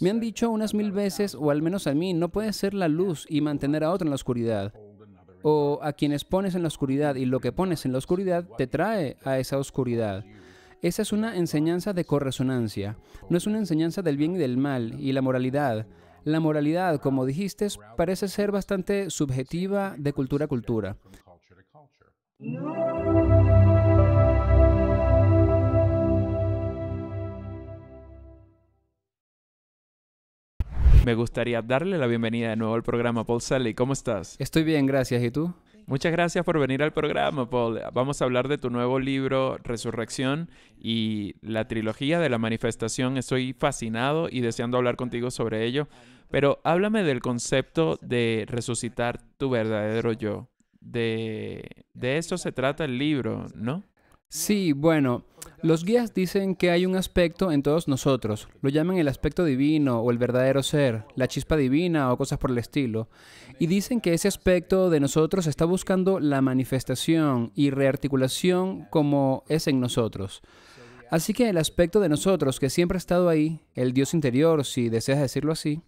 Me han dicho unas mil veces, o al menos a mí, no puedes ser la luz y mantener a otro en la oscuridad. O a quienes pones en la oscuridad y lo que pones en la oscuridad te trae a esa oscuridad. Esa es una enseñanza de corresonancia. No es una enseñanza del bien y del mal y la moralidad. La moralidad, como dijiste, parece ser bastante subjetiva de cultura a cultura. Me gustaría darle la bienvenida de nuevo al programa, Paul Sally. ¿Cómo estás? Estoy bien, gracias. ¿Y tú? Muchas gracias por venir al programa, Paul. Vamos a hablar de tu nuevo libro, Resurrección, y la trilogía de la manifestación. Estoy fascinado y deseando hablar contigo sobre ello. Pero háblame del concepto de resucitar tu verdadero yo. De, de eso se trata el libro, ¿no? Sí, bueno, los guías dicen que hay un aspecto en todos nosotros, lo llaman el aspecto divino o el verdadero ser, la chispa divina o cosas por el estilo, y dicen que ese aspecto de nosotros está buscando la manifestación y rearticulación como es en nosotros. Así que el aspecto de nosotros que siempre ha estado ahí, el Dios interior, si deseas decirlo así,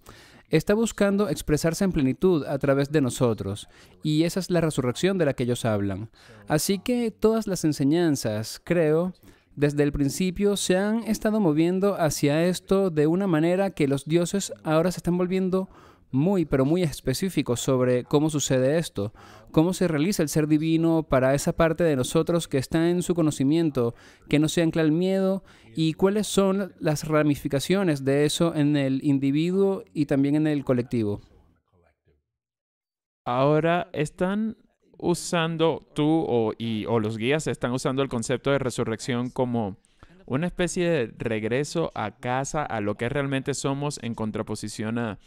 está buscando expresarse en plenitud a través de nosotros, y esa es la resurrección de la que ellos hablan. Así que todas las enseñanzas, creo, desde el principio se han estado moviendo hacia esto de una manera que los dioses ahora se están volviendo muy, pero muy específico sobre cómo sucede esto, cómo se realiza el ser divino para esa parte de nosotros que está en su conocimiento, que no se ancla al miedo, y cuáles son las ramificaciones de eso en el individuo y también en el colectivo. Ahora están usando tú o los guías están usando el concepto de resurrección como una especie de regreso a casa, a lo que realmente somos en contraposición a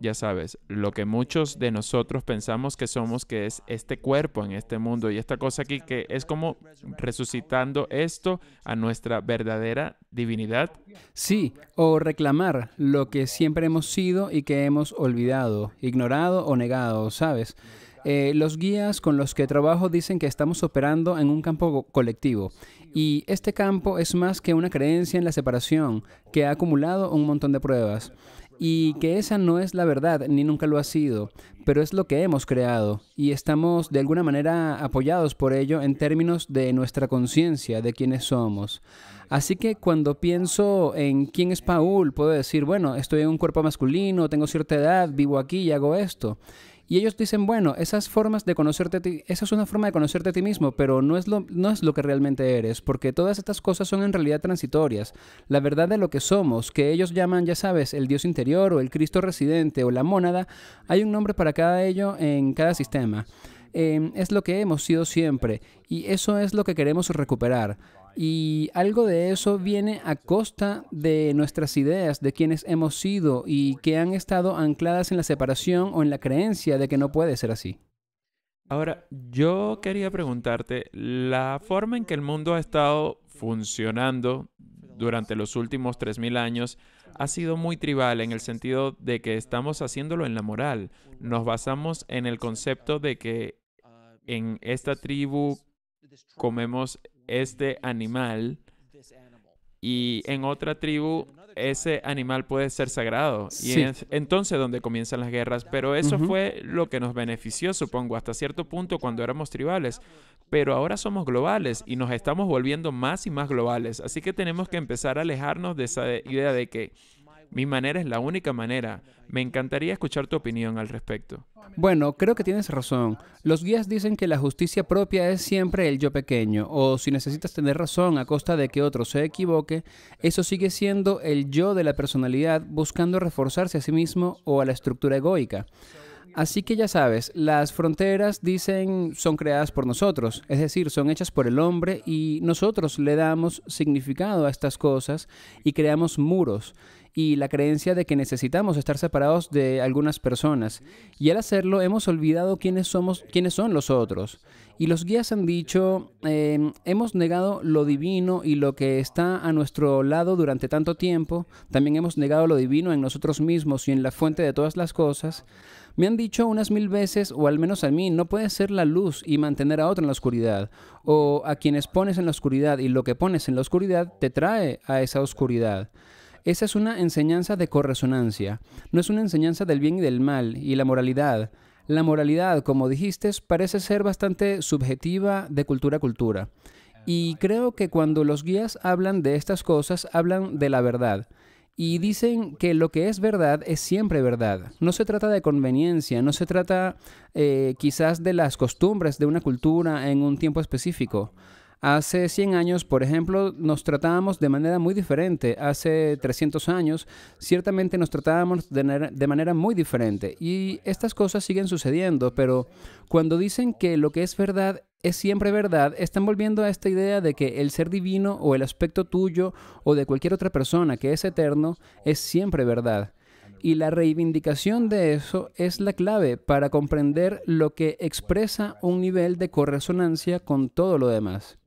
ya sabes, lo que muchos de nosotros pensamos que somos, que es este cuerpo en este mundo y esta cosa aquí, que es como resucitando esto a nuestra verdadera divinidad. Sí, o reclamar lo que siempre hemos sido y que hemos olvidado, ignorado o negado, ¿sabes? Eh, los guías con los que trabajo dicen que estamos operando en un campo colectivo y este campo es más que una creencia en la separación que ha acumulado un montón de pruebas y que esa no es la verdad ni nunca lo ha sido, pero es lo que hemos creado y estamos de alguna manera apoyados por ello en términos de nuestra conciencia, de quiénes somos. Así que cuando pienso en quién es Paul, puedo decir, bueno, estoy en un cuerpo masculino, tengo cierta edad, vivo aquí y hago esto. Y ellos dicen, bueno, esas formas de conocerte ti, esa es una forma de conocerte a ti mismo, pero no es, lo, no es lo que realmente eres, porque todas estas cosas son en realidad transitorias. La verdad de lo que somos, que ellos llaman, ya sabes, el Dios interior o el Cristo residente o la mónada, hay un nombre para cada ello en cada sistema. Em, es lo que hemos sido siempre y eso es lo que queremos recuperar. Y algo de eso viene a costa de nuestras ideas, de quienes hemos sido y que han estado ancladas en la separación o en la creencia de que no puede ser así. Ahora, yo quería preguntarte, la forma en que el mundo ha estado funcionando durante los últimos 3.000 años ha sido muy tribal en el sentido de que estamos haciéndolo en la moral. Nos basamos en el concepto de que en esta tribu comemos este animal y en otra tribu ese animal puede ser sagrado. Y es entonces donde comienzan las guerras. Pero eso fue lo que nos benefició, supongo, hasta cierto punto cuando éramos tribales. Pero ahora somos globales y nos estamos volviendo más y más globales. Así que tenemos que empezar a alejarnos de esa idea de que mi manera es la única manera. Me encantaría escuchar tu opinión al respecto. Bueno, creo que tienes razón. Los guías dicen que la justicia propia es siempre el yo pequeño, o si necesitas tener razón a costa de que otro se equivoque, eso sigue siendo el yo de la personalidad buscando reforzarse a sí mismo o a la estructura egoica. Así que ya sabes, las fronteras dicen son creadas por nosotros, es decir, son hechas por el hombre y nosotros le damos significado a estas cosas y creamos muros y la creencia de que necesitamos estar separados de algunas personas. Y al hacerlo hemos olvidado quiénes, somos, quiénes son los otros. Y los guías han dicho, em, hemos negado lo divino y lo que está a nuestro lado durante tanto tiempo, también hemos negado lo divino en nosotros mismos y en la fuente de todas las cosas. Me han dicho unas mil veces, o al menos a mí, no puedes ser la luz y mantener a otro en la oscuridad, o a quienes pones en la oscuridad y lo que pones en la oscuridad te trae a esa oscuridad. Esa es una enseñanza de corresonancia, no es una enseñanza del bien y del mal y la moralidad. La moralidad, como dijiste, parece ser bastante subjetiva de cultura a cultura. Y creo que cuando los guías hablan de estas cosas, hablan de la verdad. Y dicen que lo que es verdad es siempre verdad. No se trata de conveniencia, no se trata eh, quizás de las costumbres de una cultura en un tiempo específico. Hace 100 años, por ejemplo, nos tratábamos de manera muy diferente. Hace 300 años, ciertamente nos tratábamos de, de manera muy diferente. Y estas cosas siguen sucediendo, pero cuando dicen que lo que es verdad es siempre verdad, están volviendo a esta idea de que el ser divino o el aspecto tuyo o de cualquier otra persona que es eterno es siempre verdad. Y la reivindicación de eso es la clave para comprender lo que expresa un nivel de corresonancia con todo lo demás.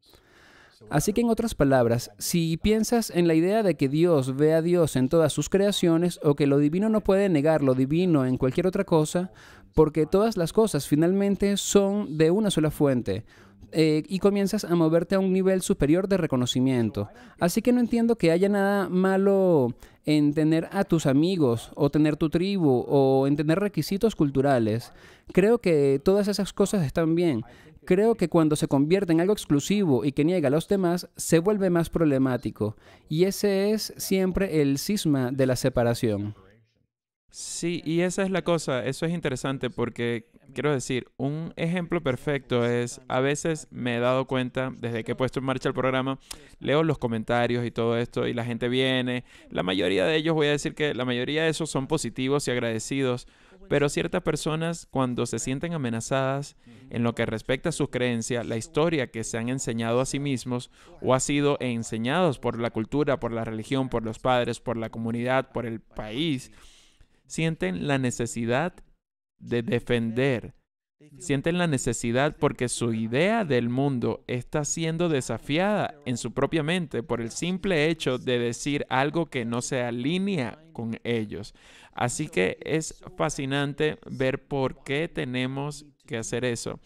Así que en otras palabras, si piensas en la idea de que Dios ve a Dios en todas sus creaciones o que lo divino no puede negar lo divino en cualquier otra cosa, porque todas las cosas finalmente son de una sola fuente, eh, y comienzas a moverte a un nivel superior de reconocimiento. Así que no entiendo que haya nada malo en tener a tus amigos o tener tu tribu o en tener requisitos culturales. Creo que todas esas cosas están bien. Creo que cuando se convierte en algo exclusivo y que niega a los demás, se vuelve más problemático. Y ese es siempre el cisma de la separación. Sí, y esa es la cosa, eso es interesante porque quiero decir, un ejemplo perfecto es, a veces me he dado cuenta, desde que he puesto en marcha el programa, leo los comentarios y todo esto, y la gente viene, la mayoría de ellos, voy a decir que la mayoría de esos son positivos y agradecidos, pero ciertas personas, cuando se sienten amenazadas en lo que respecta a su creencia, la historia que se han enseñado a sí mismos o ha sido enseñados por la cultura, por la religión, por los padres, por la comunidad, por el país, sienten la necesidad de defender Sienten la necesidad porque su idea del mundo está siendo desafiada en su propia mente por el simple hecho de decir algo que no se alinea con ellos. Así que es fascinante ver por qué tenemos que hacer eso.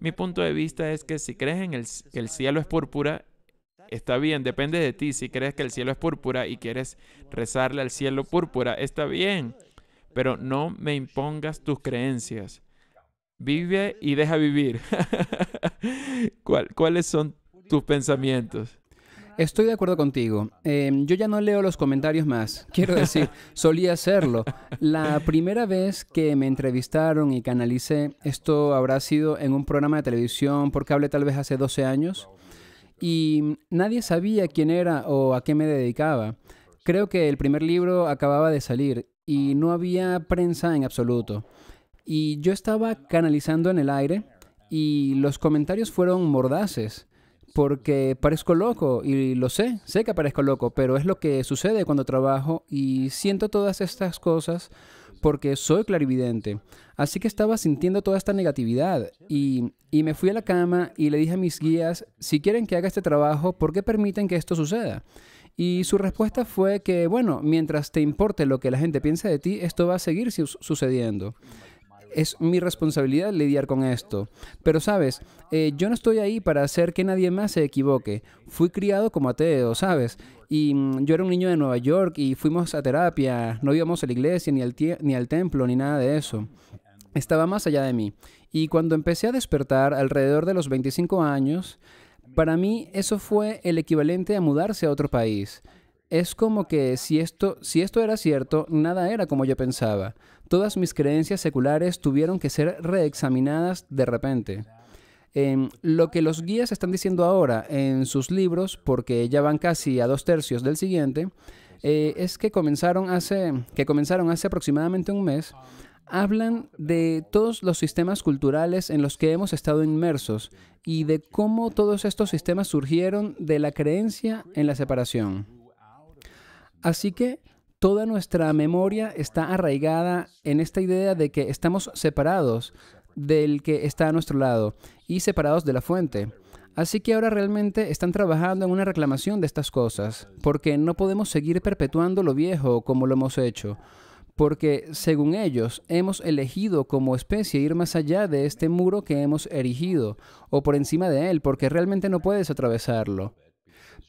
Mi punto de vista es que si crees en el, que el cielo es púrpura, está bien, depende de ti. Si crees que el cielo es púrpura y quieres rezarle al cielo púrpura, está bien, pero no me impongas tus creencias. Vive y deja vivir. ¿Cuáles son tus pensamientos? Estoy de acuerdo contigo. Em, yo ya no leo los comentarios más. Quiero decir, solía hacerlo. La primera vez que me entrevistaron y canalicé, esto habrá sido en un programa de televisión por cable tal vez hace 12 años, y nadie sabía quién era o a qué me dedicaba. Creo que el primer libro acababa de salir y no había prensa en absoluto. Y yo estaba canalizando en el aire y los comentarios fueron mordaces porque parezco loco y lo sé, sé que parezco loco, pero es lo que sucede cuando trabajo y siento todas estas cosas porque soy clarividente. Así que estaba sintiendo toda esta negatividad y, me fui a la cama y le dije a mis guías, si quieren que haga este trabajo, ¿por qué permiten que esto suceda? Y su respuesta fue que, bueno, mientras te importe lo que la gente piense de ti, esto va a seguir sucediendo es mi responsabilidad lidiar con esto. Pero sabes, eh, yo no estoy ahí para hacer que nadie más se equivoque. Fui criado como ateo, ¿sabes? Y mm, yo era un niño de Nueva York y fuimos a terapia, no íbamos a la iglesia, ni al, ni al templo, ni nada de eso. Estaba más allá de mí. Y cuando empecé a despertar alrededor de los 25 años, para mí eso fue el equivalente a mudarse a otro país. Es como que si esto, si esto era cierto, nada era como yo pensaba. Todas mis creencias seculares tuvieron que ser reexaminadas de repente. Em, lo que los guías están diciendo ahora en sus libros, porque ya van casi a dos tercios del siguiente, eh, es que comenzaron, que comenzaron hace aproximadamente un mes, hablan de todos los sistemas culturales en los que hemos estado inmersos y de cómo todos estos sistemas surgieron de la creencia en la separación. Así que Toda nuestra memoria está arraigada en esta idea de que estamos separados del que está a nuestro lado y separados de la fuente. Así que ahora realmente están trabajando en una reclamación de estas cosas, porque no podemos seguir perpetuando lo viejo como lo hemos hecho, porque según ellos hemos elegido como especie ir más allá de este muro que hemos erigido, o por encima de él, porque realmente no puedes atravesarlo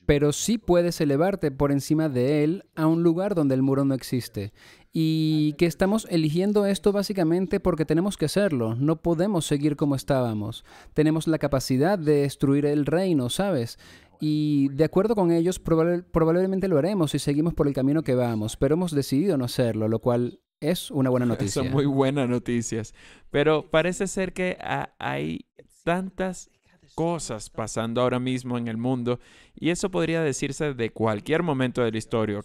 pero sí puedes elevarte por encima de él a un lugar donde el muro no existe. Y que estamos eligiendo esto básicamente porque tenemos que hacerlo, no podemos seguir como estábamos. Tenemos la capacidad de destruir el reino, ¿sabes? Y de acuerdo con ellos, probablemente lo haremos si seguimos por el camino que vamos, pero hemos decidido no hacerlo, lo cual es una buena noticia. Son muy buenas noticias. Pero parece ser que hay tantas cosas pasando ahora mismo en el mundo y eso podría decirse de cualquier momento de la historia,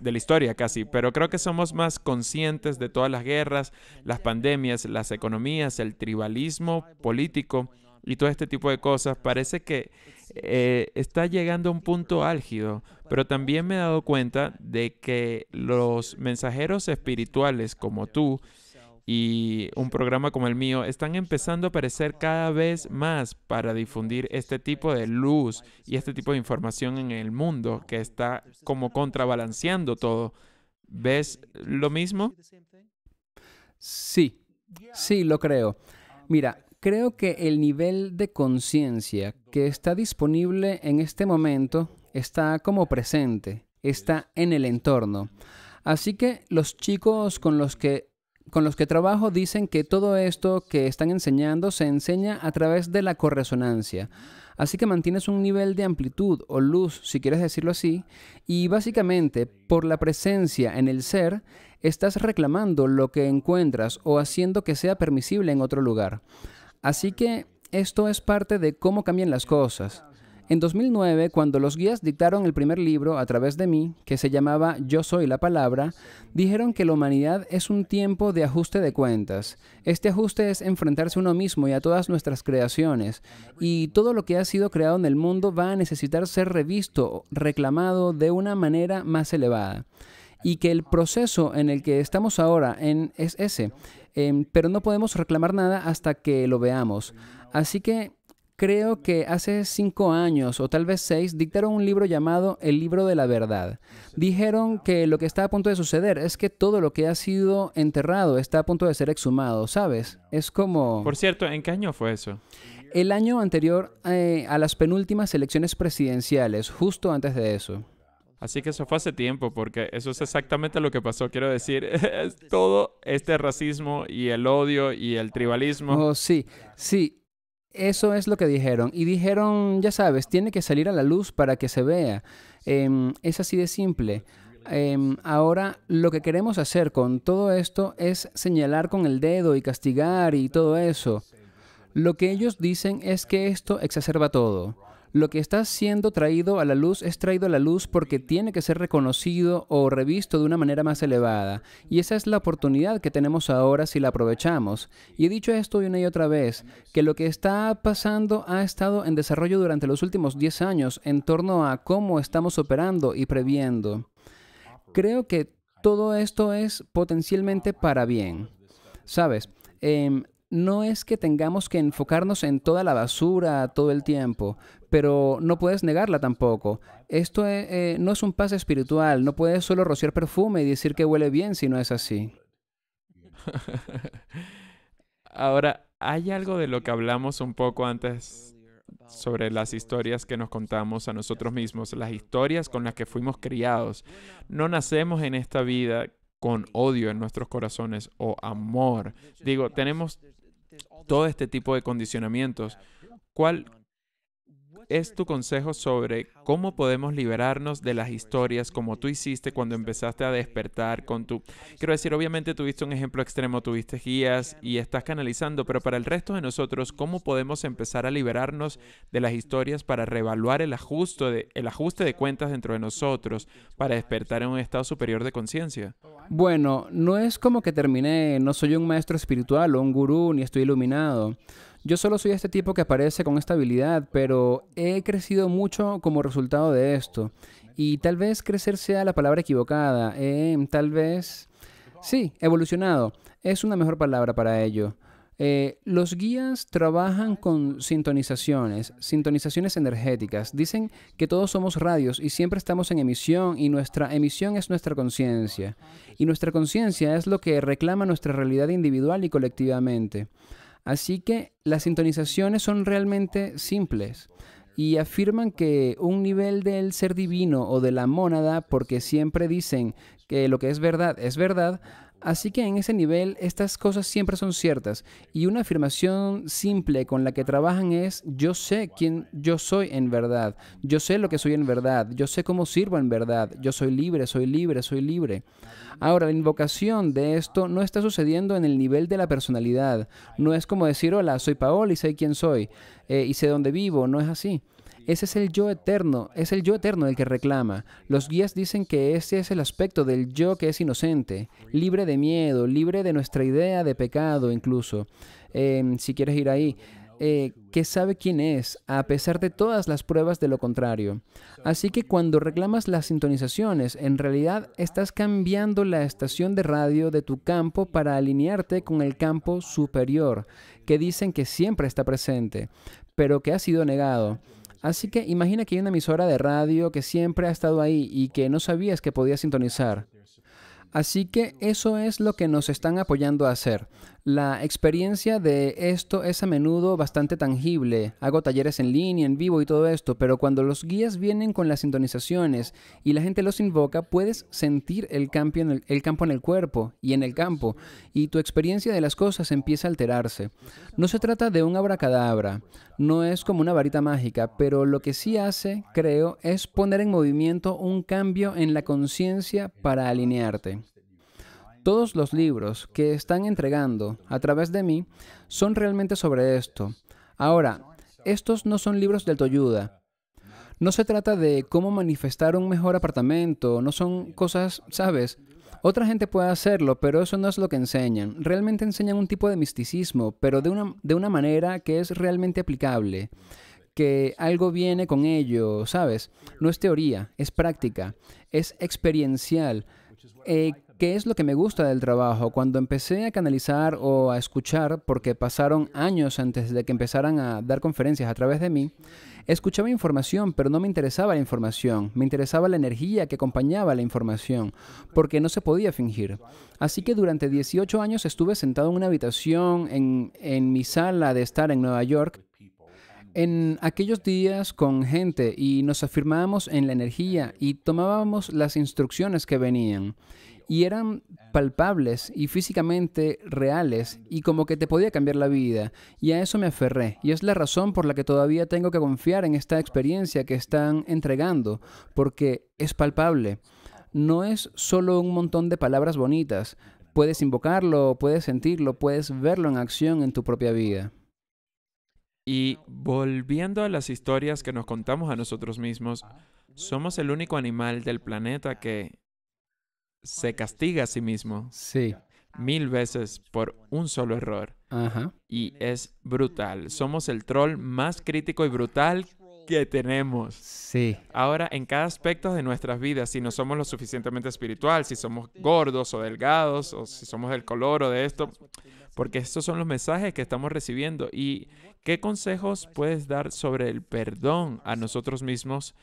de la historia casi, pero creo que somos más conscientes de todas las guerras, las pandemias, las economías, el tribalismo político y todo este tipo de cosas. Parece que eh, está llegando a un punto álgido, pero también me he dado cuenta de que los mensajeros espirituales como tú, y un programa como el mío están empezando a aparecer cada vez más para difundir este tipo de luz y este tipo de información en el mundo que está como contrabalanceando todo. ¿Ves lo mismo? Sí, sí, lo creo. Mira, creo que el nivel de conciencia que está disponible en este momento está como presente, está en el entorno. Así que los chicos con los que con los que trabajo dicen que todo esto que están enseñando se enseña a través de la corresonancia. Así que mantienes un nivel de amplitud o luz, si quieres decirlo así, y básicamente por la presencia en el ser, estás reclamando lo que encuentras o haciendo que sea permisible en otro lugar. Así que esto es parte de cómo cambian las cosas. En 2009, cuando los guías dictaron el primer libro a través de mí, que se llamaba Yo Soy la Palabra, dijeron que la humanidad es un tiempo de ajuste de cuentas. Este ajuste es enfrentarse a uno mismo y a todas nuestras creaciones, y todo lo que ha sido creado en el mundo va a necesitar ser revisto, reclamado de una manera más elevada y que el proceso en el que estamos ahora es ese, em, pero no podemos reclamar nada hasta que lo veamos. Así que Creo que hace cinco años o tal vez seis dictaron un libro llamado El libro de la verdad. Dijeron que lo que está a punto de suceder es que todo lo que ha sido enterrado está a punto de ser exhumado, ¿sabes? Es como... Por cierto, ¿en qué año fue eso? El año anterior eh, a las penúltimas elecciones presidenciales, justo antes de eso. Así que eso fue hace tiempo, porque eso es exactamente lo que pasó. Quiero decir, todo este racismo y el odio y el tribalismo. Oh, sí, sí. Eso es lo que dijeron. Y dijeron, ya sabes, tiene que salir a la luz para que se vea. Em, es así de simple. Em, ahora lo que queremos hacer con todo esto es señalar con el dedo y castigar y todo eso. Lo que ellos dicen es que esto exacerba todo. Lo que está siendo traído a la luz es traído a la luz porque tiene que ser reconocido o revisto de una manera más elevada. Y esa es la oportunidad que tenemos ahora si la aprovechamos. Y he dicho esto una y otra vez, que lo que está pasando ha estado en desarrollo durante los últimos 10 años en torno a cómo estamos operando y previendo. Creo que todo esto es potencialmente para bien. Sabes, em, no es que tengamos que enfocarnos en toda la basura todo el tiempo, pero no puedes negarla tampoco. Esto eh, eh, no es un paso espiritual, no puedes solo rociar perfume y decir que huele bien si no es así. Ahora, hay algo de lo que hablamos un poco antes sobre las historias que nos contamos a nosotros mismos, las historias con las que fuimos criados. No nacemos en esta vida con odio en nuestros corazones o amor. Digo, tenemos todo este tipo de condicionamientos. ¿Cuál, es tu consejo sobre cómo podemos liberarnos de las historias como tú hiciste cuando empezaste a despertar con tu... Quiero decir, obviamente tuviste un ejemplo extremo, tuviste guías y estás canalizando, pero para el resto de nosotros, ¿cómo podemos empezar a liberarnos de las historias para reevaluar el ajuste de, el ajuste de cuentas dentro de nosotros para despertar en un estado superior de conciencia? Bueno, no es como que terminé, no soy un maestro espiritual o un gurú, ni estoy iluminado. Yo solo soy este tipo que aparece con esta habilidad, pero he crecido mucho como resultado de esto. Y tal vez crecer sea la palabra equivocada. Eh, tal vez... Sí, evolucionado. Es una mejor palabra para ello. Eh, los guías trabajan con sintonizaciones, sintonizaciones energéticas. Dicen que todos somos radios y siempre estamos en emisión y nuestra emisión es nuestra conciencia. Y nuestra conciencia es lo que reclama nuestra realidad individual y colectivamente. Así que las sintonizaciones son realmente simples y afirman que un nivel del ser divino o de la mónada, porque siempre dicen que lo que es verdad es verdad, Así que en ese nivel estas cosas siempre son ciertas y una afirmación simple con la que trabajan es yo sé quién yo soy en verdad, yo sé lo que soy en verdad, yo sé cómo sirvo en verdad, yo soy libre, soy libre, soy libre. Ahora, la invocación de esto no está sucediendo en el nivel de la personalidad, no es como decir hola, soy Paola y sé quién soy eh, y sé dónde vivo, no es así. Ese es el yo eterno, es el yo eterno el que reclama. Los guías dicen que ese es el aspecto del yo que es inocente, libre de miedo, libre de nuestra idea de pecado incluso. Em, si quieres ir ahí. Eh, que sabe quién es, a pesar de todas las pruebas de lo contrario. Así que cuando reclamas las sintonizaciones, en realidad estás cambiando la estación de radio de tu campo para alinearte con el campo superior, que dicen que siempre está presente, pero que ha sido negado. Así que imagina que hay una emisora de radio que siempre ha estado ahí y que no sabías que podía sintonizar. Así que eso es lo que nos están apoyando a hacer. La experiencia de esto es a menudo bastante tangible. Hago talleres en línea, en vivo y todo esto, pero cuando los guías vienen con las sintonizaciones y la gente los invoca, puedes sentir el, cambio en el, campo en el cuerpo y en el campo, y tu experiencia de las cosas empieza a alterarse. No se trata de un abracadabra, no es como una varita mágica, pero lo que sí hace, creo, es poner en movimiento un cambio en la conciencia para alinearte. Todos los libros que están entregando a través de mí son realmente sobre esto. Ahora, estos no son libros de autoayuda. No se trata de cómo manifestar un mejor apartamento, no son cosas, ¿sabes? Otra gente puede hacerlo, pero eso no es lo que enseñan. Realmente enseñan un tipo de misticismo, pero de una, de una manera que es realmente aplicable que algo viene con ello, ¿sabes? No es teoría, es práctica, es experiencial, eh, ¿Qué es lo que me gusta del trabajo? Cuando empecé a canalizar o a escuchar, porque pasaron años antes de que empezaran a dar conferencias a través de mí, escuchaba información, pero no me interesaba la información, me interesaba la energía que acompañaba la información, porque no se podía fingir. Así que durante 18 años estuve sentado en una habitación en, en mi sala de estar en Nueva York en aquellos días con gente y nos afirmábamos en la energía y tomábamos las instrucciones que venían y eran palpables y físicamente reales y como que te podía cambiar la vida. Y a eso me aferré y es la razón por la que todavía tengo que confiar en esta experiencia que están entregando, porque es palpable. No es solo un montón de palabras bonitas. Puedes invocarlo, puedes sentirlo, puedes verlo en acción en tu propia vida. Y volviendo a las historias que nos contamos a nosotros mismos, somos el único animal del planeta que, se castiga a sí mismo. Sí. Mil veces por un solo error. Ajá. Y es brutal. Somos el troll más crítico y brutal que tenemos. Sí. Ahora, en cada aspecto de nuestras vidas, si no somos lo suficientemente espiritual, si somos gordos o delgados, o si somos del color o de esto, porque estos son los mensajes que estamos recibiendo. ¿Y qué consejos puedes dar sobre el perdón a nosotros mismos?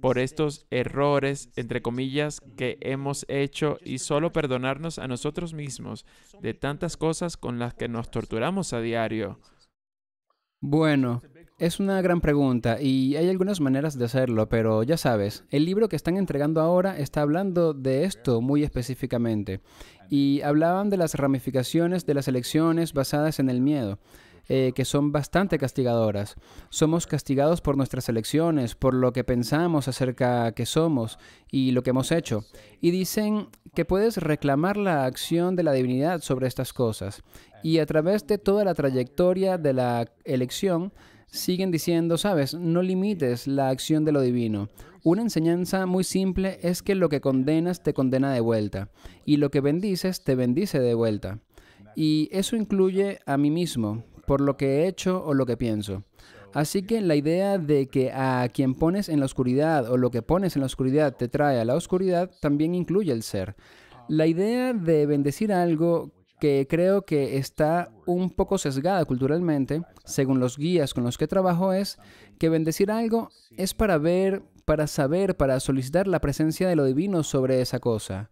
por estos errores, entre comillas, que hemos hecho y solo perdonarnos a nosotros mismos de tantas cosas con las que nos torturamos a diario? Bueno, es una gran pregunta y hay algunas maneras de hacerlo, pero ya sabes, el libro que están entregando ahora está hablando de esto muy específicamente y hablaban de las ramificaciones de las elecciones basadas en el miedo. Eh, que son bastante castigadoras. Somos castigados por nuestras elecciones, por lo que pensamos acerca que somos y lo que hemos hecho. Y dicen que puedes reclamar la acción de la divinidad sobre estas cosas. Y a través de toda la trayectoria de la elección, siguen diciendo, sabes, no limites la acción de lo divino. Una enseñanza muy simple es que lo que condenas te condena de vuelta y lo que bendices te bendice de vuelta. Y eso incluye a mí mismo, por lo que he hecho o lo que pienso. Así que la idea de que a quien pones en la oscuridad o lo que pones en la oscuridad te trae a la oscuridad también incluye el ser. La idea de bendecir algo que creo que está un poco sesgada culturalmente, según los guías con los que trabajo, es que bendecir algo es para ver, para saber, para solicitar la presencia de lo divino sobre esa cosa.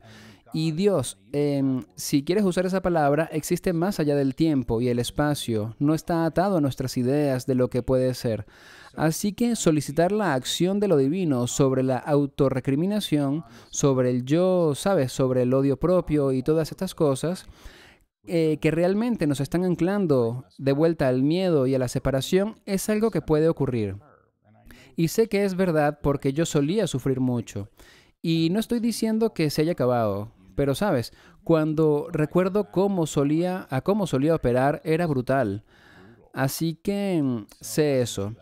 Y Dios, em, si quieres usar esa palabra, existe más allá del tiempo y el espacio, no está atado a nuestras ideas de lo que puede ser. Así que solicitar la acción de lo divino sobre la autorrecriminación, sobre el yo, ¿sabes?, sobre el odio propio y todas estas cosas, eh, que realmente nos están anclando de vuelta al miedo y a la separación, es algo que puede ocurrir. Y sé que es verdad porque yo solía sufrir mucho. Y no estoy diciendo que se haya acabado. Pero sabes, cuando recuerdo cómo solía, a cómo solía operar, era brutal. Así que mm, sé eso.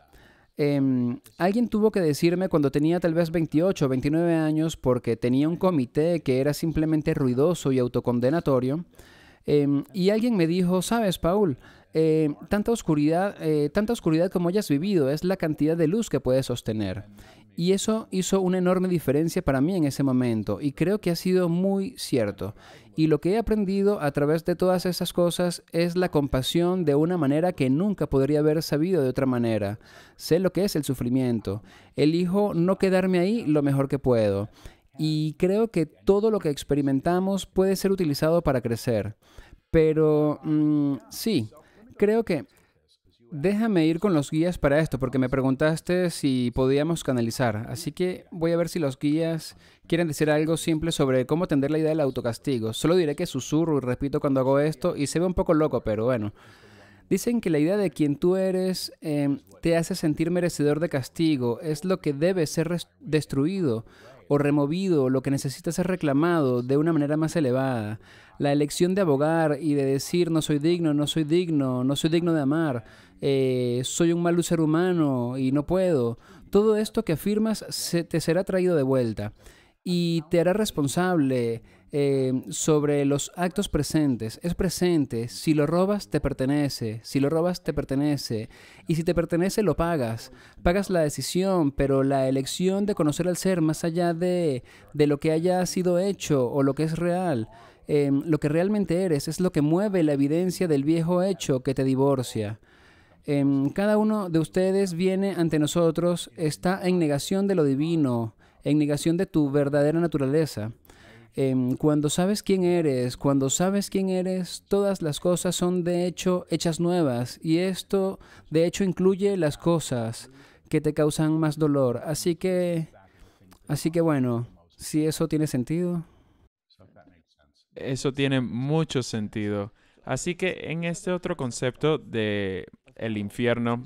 Em, alguien tuvo que decirme cuando tenía tal vez 28 o 29 años, porque tenía un comité que era simplemente ruidoso y autocondenatorio, em, y alguien me dijo, sabes, Paul, eh, tanta oscuridad, eh, tanta oscuridad como hayas vivido es la cantidad de luz que puedes sostener. Y eso hizo una enorme diferencia para mí en ese momento y creo que ha sido muy cierto. Y lo que he aprendido a través de todas esas cosas es la compasión de una manera que nunca podría haber sabido de otra manera. Sé lo que es el sufrimiento. Elijo no quedarme ahí lo mejor que puedo. Y creo que todo lo que experimentamos puede ser utilizado para crecer. Pero mm, sí, creo que Déjame ir con los guías para esto, porque me preguntaste si podíamos canalizar. Así que voy a ver si los guías quieren decir algo simple sobre cómo atender la idea del autocastigo. Solo diré que susurro y repito cuando hago esto y se ve un poco loco, pero bueno. Dicen que la idea de quien tú eres eh, te hace sentir merecedor de castigo, es lo que debe ser destruido o removido, lo que necesita ser reclamado de una manera más elevada. La elección de abogar y de decir no soy digno, no soy digno, no soy digno de amar, eh, soy un mal ser humano y no puedo. Todo esto que afirmas te será traído de vuelta y te hará responsable eh, sobre los actos presentes. Es presente, si lo robas te pertenece, si lo robas te pertenece, y si te pertenece lo pagas. Pagas la decisión, pero la elección de conocer al ser más allá de, lo que haya sido hecho o lo que es real. Eh, lo que realmente eres es lo que mueve la evidencia del viejo hecho que te divorcia. Em, cada uno de ustedes viene ante nosotros, está en negación de lo divino, en negación de tu verdadera naturaleza. Em, cuando sabes quién eres, cuando sabes quién eres, todas las cosas son de hecho hechas nuevas y esto de hecho incluye las cosas que te causan más dolor. Así que, así que bueno, si eso tiene sentido. Eso tiene mucho sentido. Así que en este otro concepto de el infierno,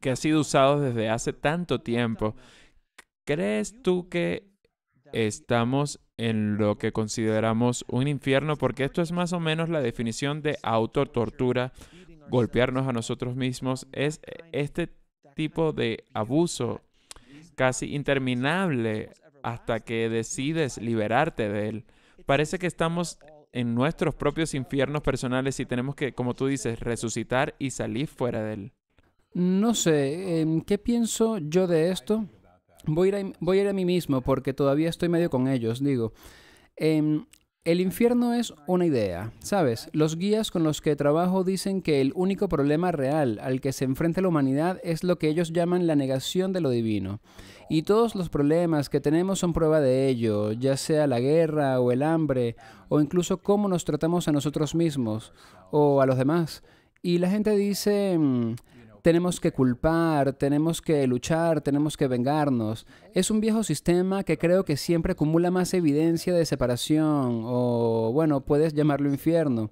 que ha sido usado desde hace tanto tiempo. ¿Crees tú que estamos en lo que consideramos un infierno? Porque esto es más o menos la definición de autotortura, golpearnos a nosotros mismos. Es este tipo de abuso casi interminable hasta que decides liberarte de él. Parece que estamos en nuestros propios infiernos personales y tenemos que, como tú dices, resucitar y salir fuera de él? No sé, em, ¿qué pienso yo de esto? Voy a, ir a, mí mismo porque todavía estoy medio con ellos, digo. Em, el infierno es una idea, ¿sabes? Los guías con los que trabajo dicen que el único problema real al que se enfrenta la humanidad es lo que ellos llaman la negación de lo divino. Y todos los problemas que tenemos son prueba de ello, ya sea la guerra o el hambre, o incluso cómo nos tratamos a nosotros mismos o a los demás. Y la gente dice, mm, tenemos que culpar, tenemos que luchar, tenemos que vengarnos. Es un viejo sistema que creo que siempre acumula más evidencia de separación o, bueno, puedes llamarlo infierno.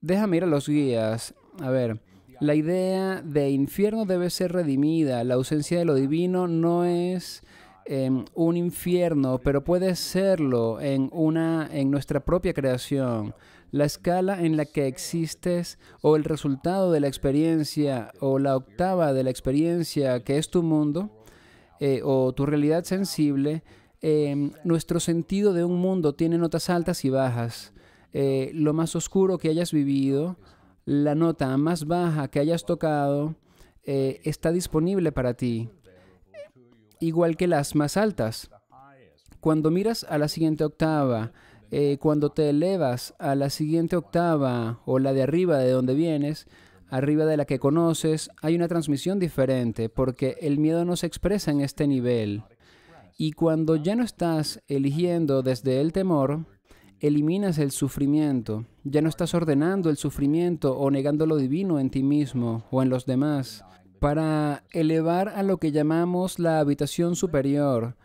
Déjame ir a los guías. A ver, la idea de infierno debe ser redimida. La ausencia de lo divino no es em, un infierno, pero puede serlo en, una, en nuestra propia creación la escala en la que existes o el resultado de la experiencia o la octava de la experiencia que es tu mundo eh, o tu realidad sensible, em, nuestro sentido de un mundo tiene notas altas y bajas. Eh, lo más oscuro que hayas vivido, la nota más baja que hayas tocado, eh, está disponible para ti, igual que las más altas. Cuando miras a la siguiente octava, eh, cuando te elevas a la siguiente octava o la de arriba de donde vienes, arriba de la que conoces, hay una transmisión diferente porque el miedo no se expresa en este nivel. Y cuando ya no estás eligiendo desde el temor, eliminas el sufrimiento. Ya no estás ordenando el sufrimiento o negando lo divino en ti mismo o en los demás. Para elevar a lo que llamamos la habitación superior,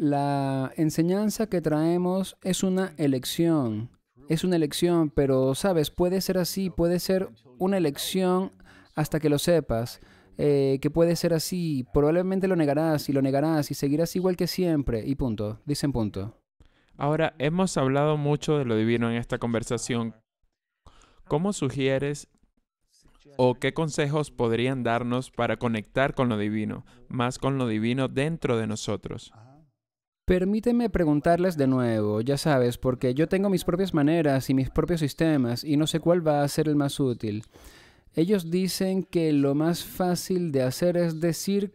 la enseñanza que traemos es una elección. Es una elección, pero sabes, puede ser así, puede ser una elección hasta que lo sepas. Eh, que puede ser así, probablemente lo negarás y lo negarás y seguirás igual que siempre y punto, dicen punto. Ahora, hemos hablado mucho de lo divino en esta conversación. ¿Cómo sugieres o qué consejos podrían darnos para conectar con lo divino, más con lo divino dentro de nosotros? Permíteme preguntarles de nuevo, ya sabes, porque yo tengo mis propias maneras y mis propios sistemas y no sé cuál va a ser el más útil. Ellos dicen que lo más fácil de hacer es decir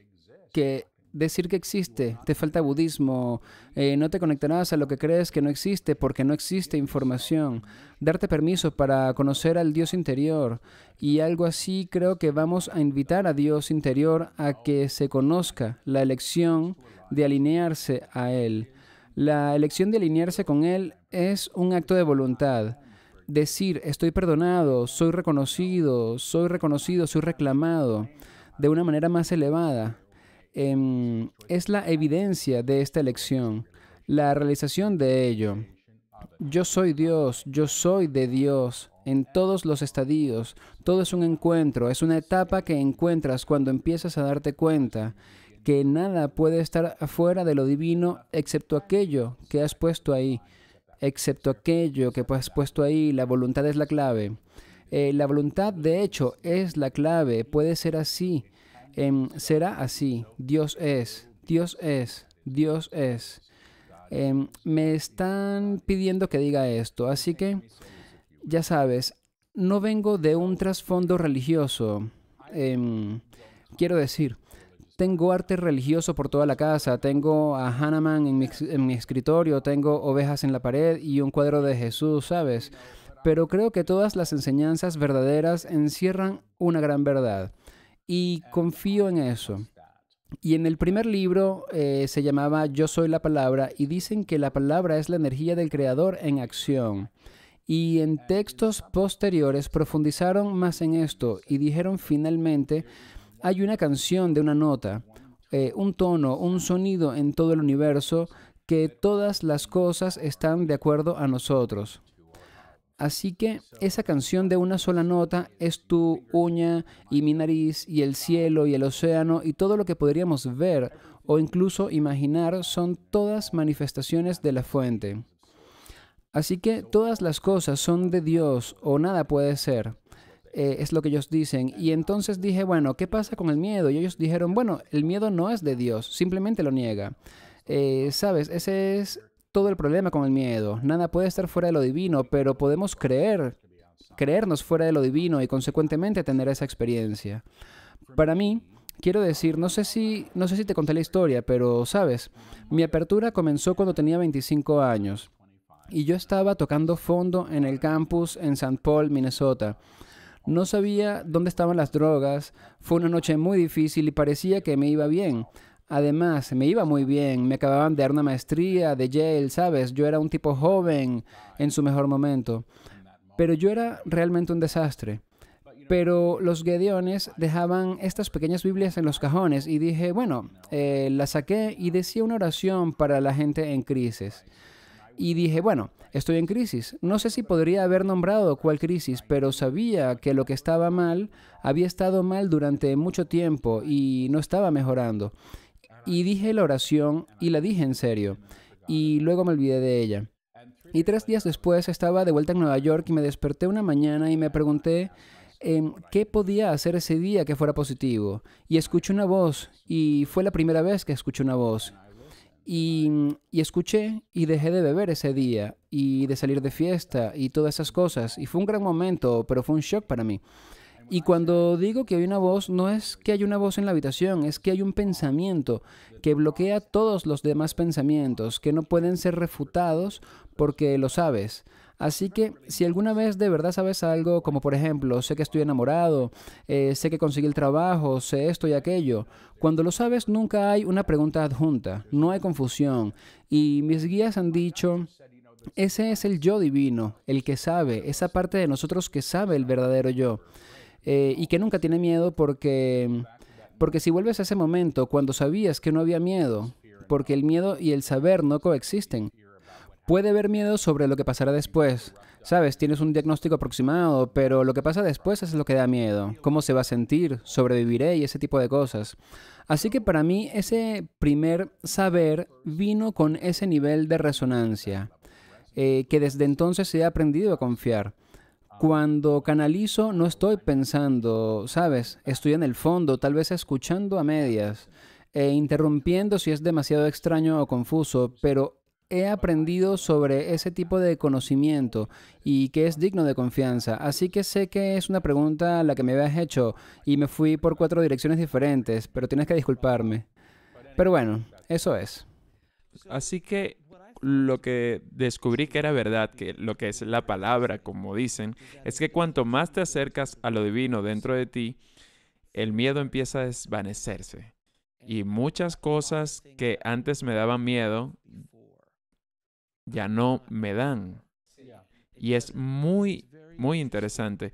que decir que existe, te falta budismo, eh, no te conectarás a lo que crees que no existe porque no existe información, darte permiso para conocer al Dios interior y algo así creo que vamos a invitar a Dios interior a que se conozca la elección de alinearse a Él. La elección de alinearse con Él es un acto de voluntad. Decir, estoy perdonado, soy reconocido, soy reconocido, soy reclamado de una manera más elevada, em, es la evidencia de esta elección, la realización de ello. Yo soy Dios, yo soy de Dios en todos los estadios. Todo es un encuentro, es una etapa que encuentras cuando empiezas a darte cuenta que nada puede estar fuera de lo divino excepto aquello que has puesto ahí, excepto aquello que has puesto ahí. La voluntad es la clave. Eh, la voluntad, de hecho, es la clave. Puede ser así. Em, será así. Dios es. Dios es. Dios es. Em, me están pidiendo que diga esto. Así que, ya sabes, no vengo de un trasfondo religioso. Em, quiero decir, tengo arte religioso por toda la casa, tengo a Hanaman en mi, escritorio, tengo ovejas en la pared y un cuadro de Jesús, ¿sabes? Pero creo que todas las enseñanzas verdaderas encierran una gran verdad y confío en eso. Y en el primer libro eh, se llamaba Yo soy la palabra y dicen que la palabra es la energía del creador en acción. Y en textos posteriores profundizaron más en esto y dijeron finalmente hay una canción de una nota, eh, un tono, un sonido en todo el universo que todas las cosas están de acuerdo a nosotros. Así que esa canción de una sola nota es tu uña y mi nariz y el cielo y el océano y todo lo que podríamos ver o incluso imaginar son todas manifestaciones de la fuente. Así que todas las cosas son de Dios o nada puede ser. Eh, es lo que ellos dicen. Y entonces dije, bueno, ¿qué pasa con el miedo? Y ellos dijeron, bueno, el miedo no es de Dios, simplemente lo niega. Eh, sabes, ese es todo el problema con el miedo. Nada puede estar fuera de lo divino, pero podemos creer, creernos fuera de lo divino y consecuentemente tener esa experiencia. Para mí, Quiero decir, no sé si, no sé si te conté la historia, pero sabes, mi apertura comenzó cuando tenía 25 años y yo estaba tocando fondo en el campus en St. Paul, Minnesota. No sabía dónde estaban las drogas, fue una noche muy difícil y parecía que me iba bien. Además, me iba muy bien, me acababan de dar una maestría de Yale, ¿sabes? Yo era un tipo joven en su mejor momento. Pero yo era realmente un desastre. Pero los Gedeones dejaban estas pequeñas Biblias en los cajones y dije, bueno, eh, las saqué y decía una oración para la gente en crisis y dije, bueno, estoy en crisis. No sé si podría haber nombrado cuál crisis, pero sabía que lo que estaba mal había estado mal durante mucho tiempo y no estaba mejorando. Y dije la oración y la dije en serio. Y luego me olvidé de ella. Y tres días después estaba de vuelta en Nueva York y me desperté una mañana y me pregunté em, qué podía hacer ese día que fuera positivo. Y escuché una voz, y fue la primera vez que escuché una voz, y, escuché y dejé de beber ese día y de salir de fiesta y todas esas cosas. Y fue un gran momento, pero fue un shock para mí. Y cuando digo que hay una voz, no es que hay una voz en la habitación, es que hay un pensamiento que bloquea todos los demás pensamientos, que no pueden ser refutados porque lo sabes. Así que si alguna vez de verdad sabes algo, como por ejemplo, sé que estoy enamorado, eh, sé que conseguí el trabajo, sé esto y aquello, cuando lo sabes nunca hay una pregunta adjunta, no hay confusión. Y mis guías han dicho, ese es el yo divino, el que sabe, esa parte de nosotros que sabe el verdadero yo. Eh, y que nunca tiene miedo porque, porque si vuelves a ese momento cuando sabías que no había miedo, porque el miedo y el saber no coexisten puede haber miedo sobre lo que pasará después. Sabes, tienes un diagnóstico aproximado, pero lo que pasa después es lo que da miedo. Cómo se va a sentir, sobreviviré y ese tipo de cosas. Así que para mí ese primer saber vino con ese nivel de resonancia, eh, que desde entonces he aprendido a confiar. Cuando canalizo no estoy pensando, sabes, estoy en el fondo, tal vez escuchando a medias e interrumpiendo si es demasiado extraño o confuso, pero he aprendido sobre ese tipo de conocimiento y que es digno de confianza. Así que sé que es una pregunta la que me habías hecho y me fui por cuatro direcciones diferentes, pero tienes que disculparme. Pero bueno, eso es. Así que lo que descubrí que era verdad, que lo que es la palabra, como dicen, es que cuanto más te acercas a lo divino dentro de ti, el miedo empieza a desvanecerse. Y muchas cosas que antes me daban miedo ya no me dan. Y es muy, muy interesante.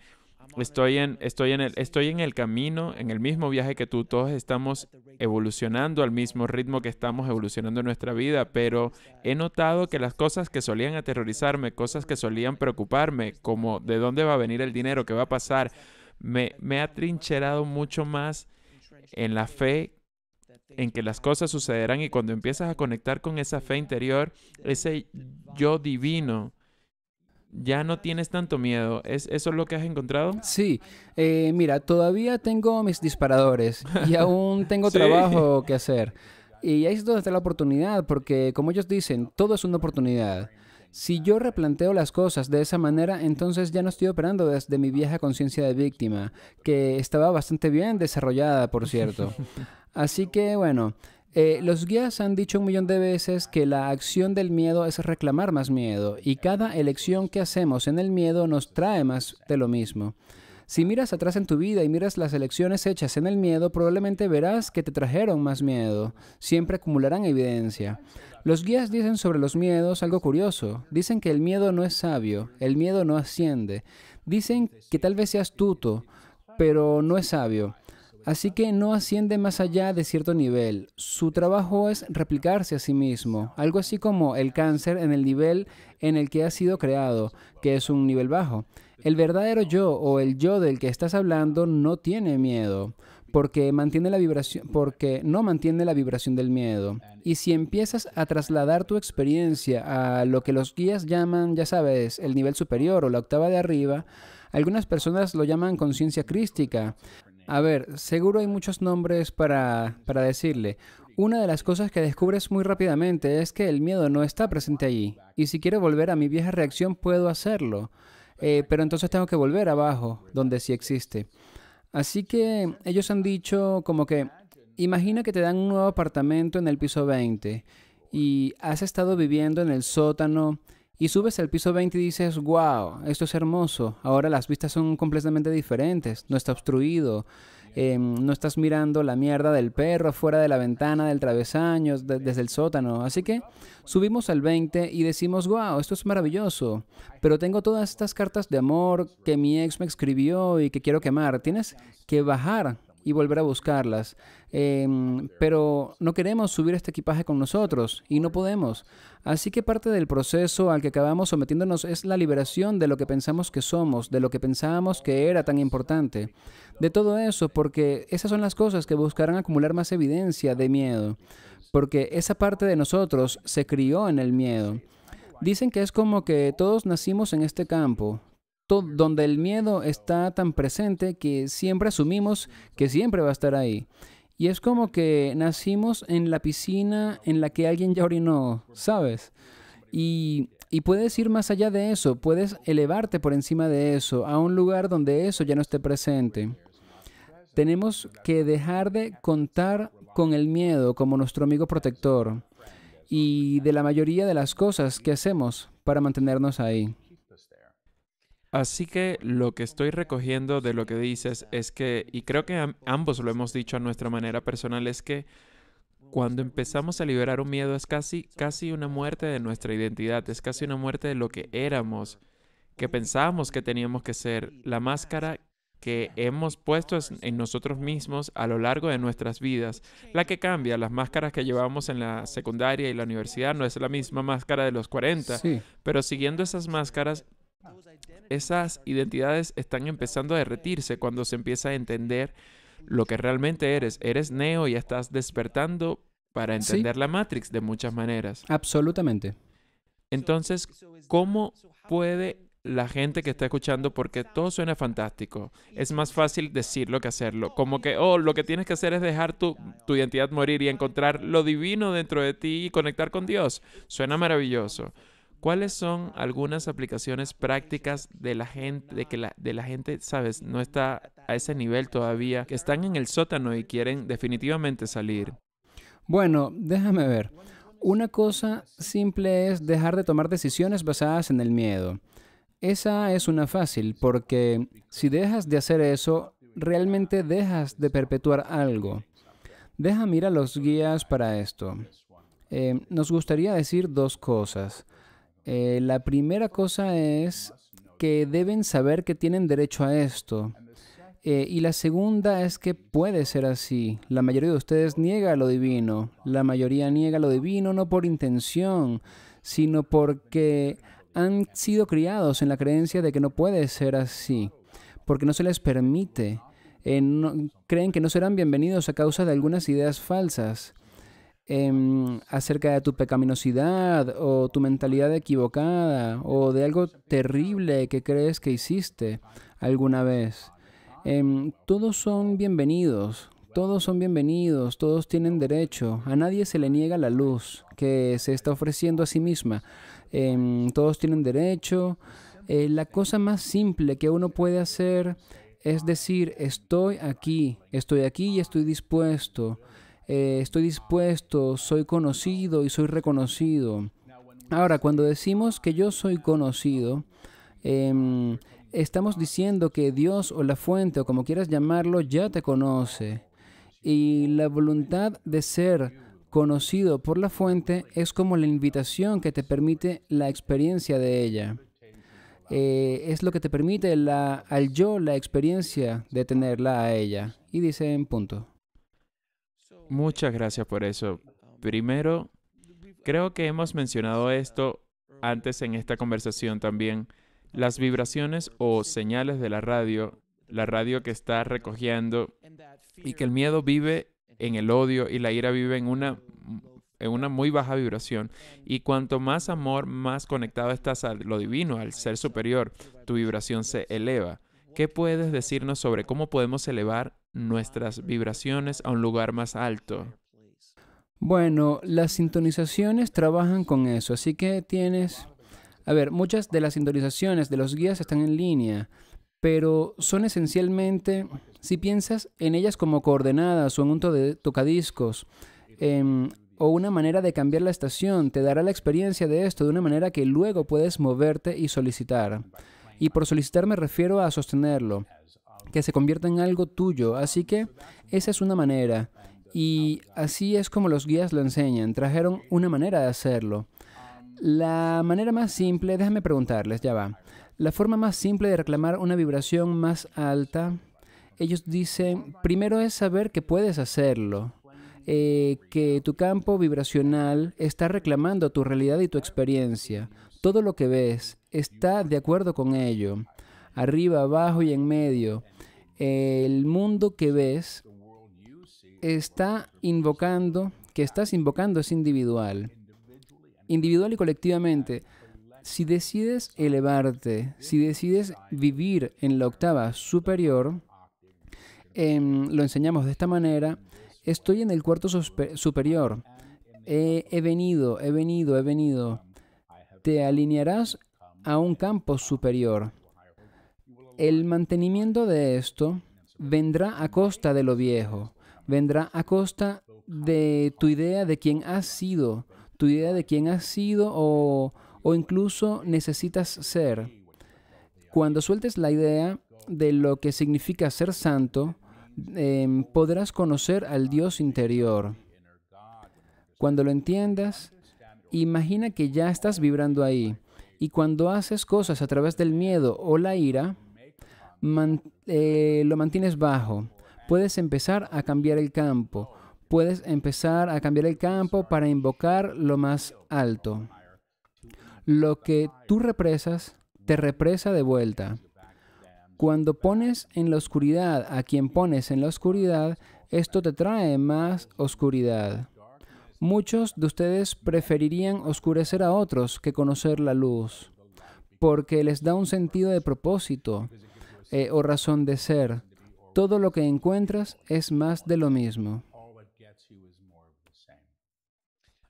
Estoy en, estoy, en el, estoy en el camino, en el mismo viaje que tú. Todos estamos evolucionando al mismo ritmo que estamos evolucionando en nuestra vida, pero he notado que las cosas que solían aterrorizarme, cosas que solían preocuparme, como de dónde va a venir el dinero, qué va a pasar, me, me ha trincherado mucho más en la fe en que las cosas sucederán y cuando empiezas a conectar con esa fe interior, ese yo divino, ya no tienes tanto miedo. ¿Es eso lo que has encontrado? Sí. Eh, mira, todavía tengo mis disparadores y aún tengo trabajo que hacer. Y ahí es donde está la oportunidad, porque como ellos dicen, todo es una oportunidad. Si yo replanteo las cosas de esa manera, entonces ya no estoy operando desde mi vieja conciencia de víctima, que estaba bastante bien desarrollada, por cierto. Así que bueno, eh, los guías han dicho un millón de veces que la acción del miedo es reclamar más miedo y cada elección que hacemos en el miedo nos trae más de lo mismo. Si miras atrás en tu vida y miras las elecciones hechas en el miedo, probablemente verás que te trajeron más miedo. Siempre acumularán evidencia. Los guías dicen sobre los miedos algo curioso. Dicen que el miedo no es sabio, el miedo no asciende. Dicen que tal vez sea astuto, pero no es sabio. Pues así que no asciende más allá de cierto nivel. Su trabajo es replicarse a sí mismo, algo así como el cáncer en el nivel en el que ha sido creado, que es un nivel bajo. El verdadero yo o el yo del que estás hablando no tiene miedo, porque mantiene la vibración porque no mantiene la vibración del miedo. Y si empiezas a trasladar tu experiencia a lo que los guías llaman, ya sabes, el nivel superior o la octava de arriba, algunas personas lo llaman conciencia crística. A ver, seguro hay muchos nombres para, para decirle. Una de las cosas que descubres muy rápidamente es que el miedo no está presente allí. Y si quiero volver a mi vieja reacción, puedo hacerlo. Eh, pero entonces tengo que volver abajo, donde sí existe. Así que ellos han dicho como que, imagina que te dan un nuevo apartamento en el piso 20 y has estado viviendo en el sótano y subes al piso 20 y dices, wow, esto es hermoso, ahora las vistas son completamente diferentes, no está obstruido, em, no estás mirando la mierda del perro fuera de la ventana del travesaño, desde el sótano. Así que subimos al 20 y decimos, wow, esto es maravilloso, pero tengo todas estas cartas de amor que mi ex me escribió y que quiero quemar. Tienes que bajar y volver a buscarlas. Em, pero no queremos subir este equipaje con nosotros y no podemos. Así que parte del proceso al que acabamos sometiéndonos es la liberación de lo que pensamos que somos, de lo que pensábamos que era tan importante. De todo eso, porque esas son las cosas que buscarán acumular más evidencia de miedo. Porque esa parte de nosotros se crió en el miedo. Dicen que es como que todos nacimos en este campo, donde el miedo está tan presente que siempre asumimos que siempre va a estar ahí. Y es como que nacimos en la piscina en la que alguien ya orinó, ¿sabes? Y, y, puedes ir más allá de eso, puedes elevarte por encima de eso, a un lugar donde eso ya no esté presente. Tenemos que dejar de contar con el miedo como nuestro amigo protector y de la mayoría de las cosas que hacemos para mantenernos ahí. Así que lo que estoy recogiendo de lo que dices es que, y creo que ambos lo hemos dicho a nuestra manera personal, es que cuando empezamos a liberar un miedo es casi, casi una muerte de nuestra identidad, es casi una muerte de lo que éramos, que pensábamos que teníamos que ser, la máscara que hemos puesto en nosotros mismos a lo largo de nuestras vidas. La que cambia, las máscaras que llevábamos en la secundaria y la universidad no es la misma máscara de los 40, pero siguiendo esas máscaras Ah. Esas identidades están empezando a derretirse cuando se empieza a entender lo que realmente eres. Eres Neo y estás despertando para entender la Matrix de muchas maneras. Absolutamente. Entonces, ¿cómo puede la gente que está escuchando, porque todo suena fantástico. Es más fácil decirlo que hacerlo. Como que, oh, lo que tienes que hacer es dejar tu, identidad morir y encontrar lo divino dentro de ti y conectar con Dios. Suena maravilloso. ¿Cuáles son algunas aplicaciones prácticas de la gente, de que la, de la gente, sabes, no está a ese nivel todavía, que están en el sótano y quieren definitivamente salir? Bueno, déjame ver. Una cosa simple es dejar de tomar decisiones basadas en el miedo. Esa es una fácil, porque si dejas de hacer eso, realmente dejas de perpetuar algo. Deja mirar los guías para esto. Eh, nos gustaría decir dos cosas. Eh, la primera cosa es que deben saber que tienen derecho a esto. Eh, y la segunda es que puede ser así. La mayoría de ustedes niega lo divino. La mayoría niega lo divino no por intención, sino porque han sido criados en la creencia de que no puede ser así, porque no se les permite. Eh, creen que no serán bienvenidos a causa de algunas ideas falsas. Em, acerca de tu pecaminosidad o tu mentalidad equivocada o de algo terrible que crees que hiciste alguna vez. Em, todos son bienvenidos, todos son bienvenidos, todos tienen derecho, a nadie se le niega la luz que se está ofreciendo a sí misma, em, todos tienen derecho. Eh, la cosa más simple que uno puede hacer es decir, estoy aquí, estoy aquí y estoy dispuesto eh, estoy dispuesto, soy conocido y soy reconocido. Ahora, cuando decimos que yo soy conocido, em, estamos diciendo que Dios o la fuente o como quieras llamarlo ya te conoce. Y la voluntad de ser conocido por la fuente es como la invitación que te permite la experiencia de ella. Eh, es lo que te permite al yo la experiencia de tenerla a ella. Y dice en punto. Muchas gracias por eso. Primero, creo que hemos mencionado esto antes en esta conversación también. Las vibraciones o señales de la radio, la radio que está recogiendo y que el miedo vive en el odio y la ira vive en una en una muy baja vibración. Y cuanto más amor, más conectado estás a lo divino, al ser superior, tu vibración se eleva. ¿Qué puedes decirnos sobre cómo podemos elevar nuestras vibraciones a un lugar más alto. Bueno, las sintonizaciones trabajan con eso, así que tienes... A ver, muchas de las sintonizaciones de los guías están en línea, pero son esencialmente, si piensas en ellas como coordenadas o en un de tocadiscos, em, o una manera de cambiar la estación, te dará la experiencia de esto de una manera que luego puedes moverte y solicitar. Y por solicitar me refiero a sostenerlo que se convierta en algo tuyo. Así que esa es una manera. Y así es como los guías lo enseñan. Trajeron una manera de hacerlo. La manera más simple, déjame preguntarles, ya va. La forma más simple de reclamar una vibración más alta, ellos dicen, primero es saber que puedes hacerlo. Eh, que tu campo vibracional está reclamando tu realidad y tu experiencia. Todo lo que ves está de acuerdo con ello. Arriba, abajo y en medio el mundo que ves está invocando, que estás invocando es individual, individual y colectivamente. Si decides elevarte, si decides vivir en la octava superior, em, lo enseñamos de esta manera, estoy en el cuarto superior, he venido, he venido, he venido, te alinearás a un campo superior el mantenimiento de esto vendrá a costa de lo viejo, vendrá a costa de tu idea de quién has sido, tu idea de quién has sido o, incluso necesitas ser. Cuando sueltes la idea de lo que significa ser santo, em, podrás conocer al Dios interior. Cuando lo entiendas, imagina que ya estás vibrando ahí. Y cuando haces cosas a través del miedo o la ira, eh, lo mantienes bajo. Puedes empezar a cambiar el campo. Puedes empezar a cambiar el campo para invocar lo más alto. Lo que tú represas, te represa de vuelta. Cuando pones en la oscuridad a quien pones en la oscuridad, esto te trae más oscuridad. Muchos de ustedes preferirían oscurecer a otros que conocer la luz, porque les da un sentido de propósito, e o razón de ser. Todo lo que encuentras es más de lo mismo.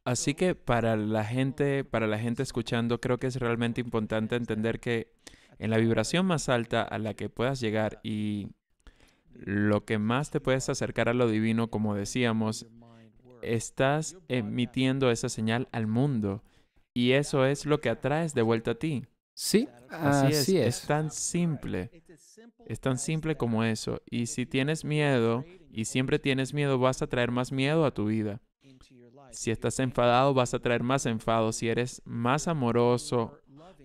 Así que para la gente, para la gente escuchando, creo que es realmente importante entender que en la vibración más alta a la que puedas llegar y lo que más te puedes acercar a lo divino, como decíamos, estás emitiendo esa señal al mundo y eso es lo que atraes de vuelta a ti. Sí, así es. es. tan simple. Es tan simple como eso. Y si tienes miedo y siempre tienes miedo, vas a traer más miedo a tu vida. Si estás enfadado, vas a traer más enfado. Si eres más amoroso,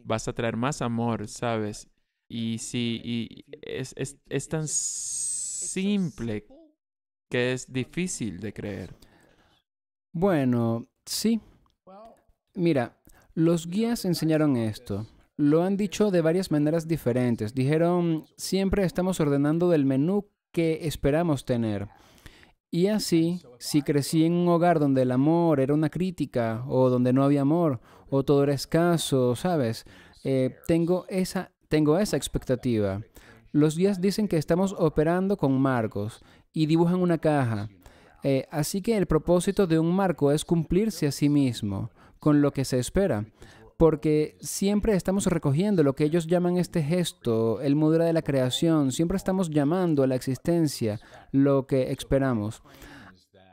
vas a traer más amor, ¿sabes? Y si es tan simple que es difícil de creer. Bueno, sí. Mira, los guías enseñaron esto. Lo han dicho de varias maneras diferentes. Dijeron, siempre estamos ordenando del menú que esperamos tener. Y así, si crecí en un hogar donde el amor era una crítica, o donde no había amor, o todo era escaso, ¿sabes? Eh, tengo, esa, tengo esa expectativa. Los guías dicen que estamos operando con marcos y dibujan una caja. Eh, así que el propósito de un marco es cumplirse a sí mismo, con lo que se espera porque siempre estamos recogiendo lo que ellos llaman este gesto, el mudra de la creación, siempre estamos llamando a la existencia lo que esperamos.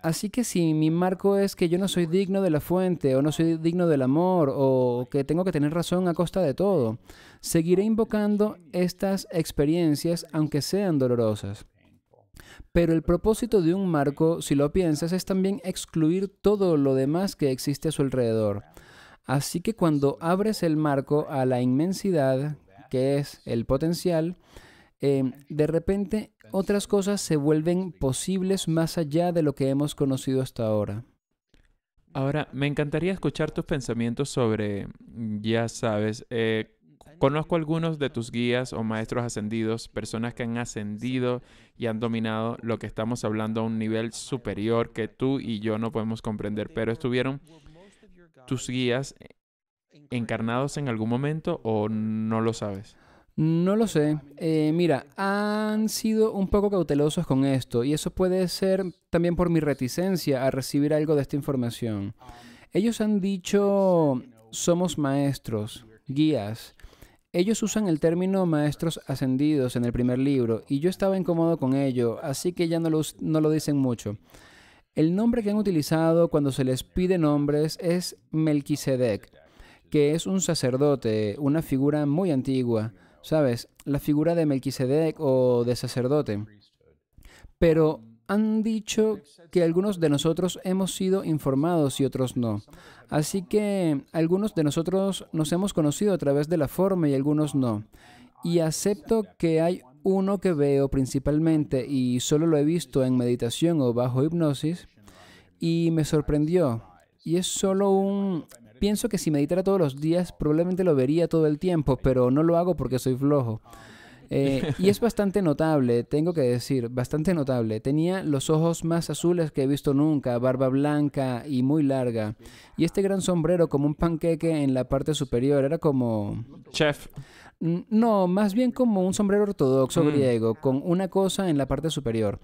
Así que si mi marco es que yo no soy digno de la fuente o no soy digno del amor o que tengo que tener razón a costa de todo, seguiré invocando estas experiencias aunque sean dolorosas. Pero el propósito de un marco, si lo piensas, es también excluir todo lo demás que existe a su alrededor. Así que cuando abres el marco a la inmensidad, que es el potencial, eh, de repente otras cosas se vuelven posibles más allá de lo que hemos conocido hasta ahora. Ahora, me encantaría escuchar tus pensamientos sobre, ya sabes, eh, conozco algunos de tus guías o maestros ascendidos, personas que han ascendido y han dominado lo que estamos hablando a un nivel superior que tú y yo no podemos comprender, pero estuvieron tus guías eh, encarnados en algún momento o no lo sabes? No lo sé. Eh, mira, han sido un poco cautelosos con esto y eso puede ser también por mi reticencia a recibir algo de esta información. Ah, Ellos han dicho, somos maestros, guías. Ellos usan el término maestros ascendidos en el primer libro y yo estaba incómodo con ello, así que ya no no lo dicen mucho. El nombre que han utilizado cuando se les pide nombres es Melquisedec, que es un sacerdote, una figura muy antigua, ¿sabes? La figura de Melquisedec o de sacerdote. Pero han dicho que algunos de nosotros hemos sido informados y otros no. Así que algunos de nosotros nos hemos conocido a través de la forma y algunos no. Y acepto que hay uno que veo principalmente y solo lo he visto en meditación o bajo hipnosis y me sorprendió. Y es solo un... Pienso que si meditara todos los días probablemente lo vería todo el tiempo, pero no lo hago porque soy flojo. Eh, y es bastante notable, tengo que decir, bastante notable. Tenía los ojos más azules que he visto nunca, barba blanca y muy larga. Y este gran sombrero como un panqueque en la parte superior, era como... Chef. No, más bien como un sombrero ortodoxo mm. griego, con una cosa en la parte superior.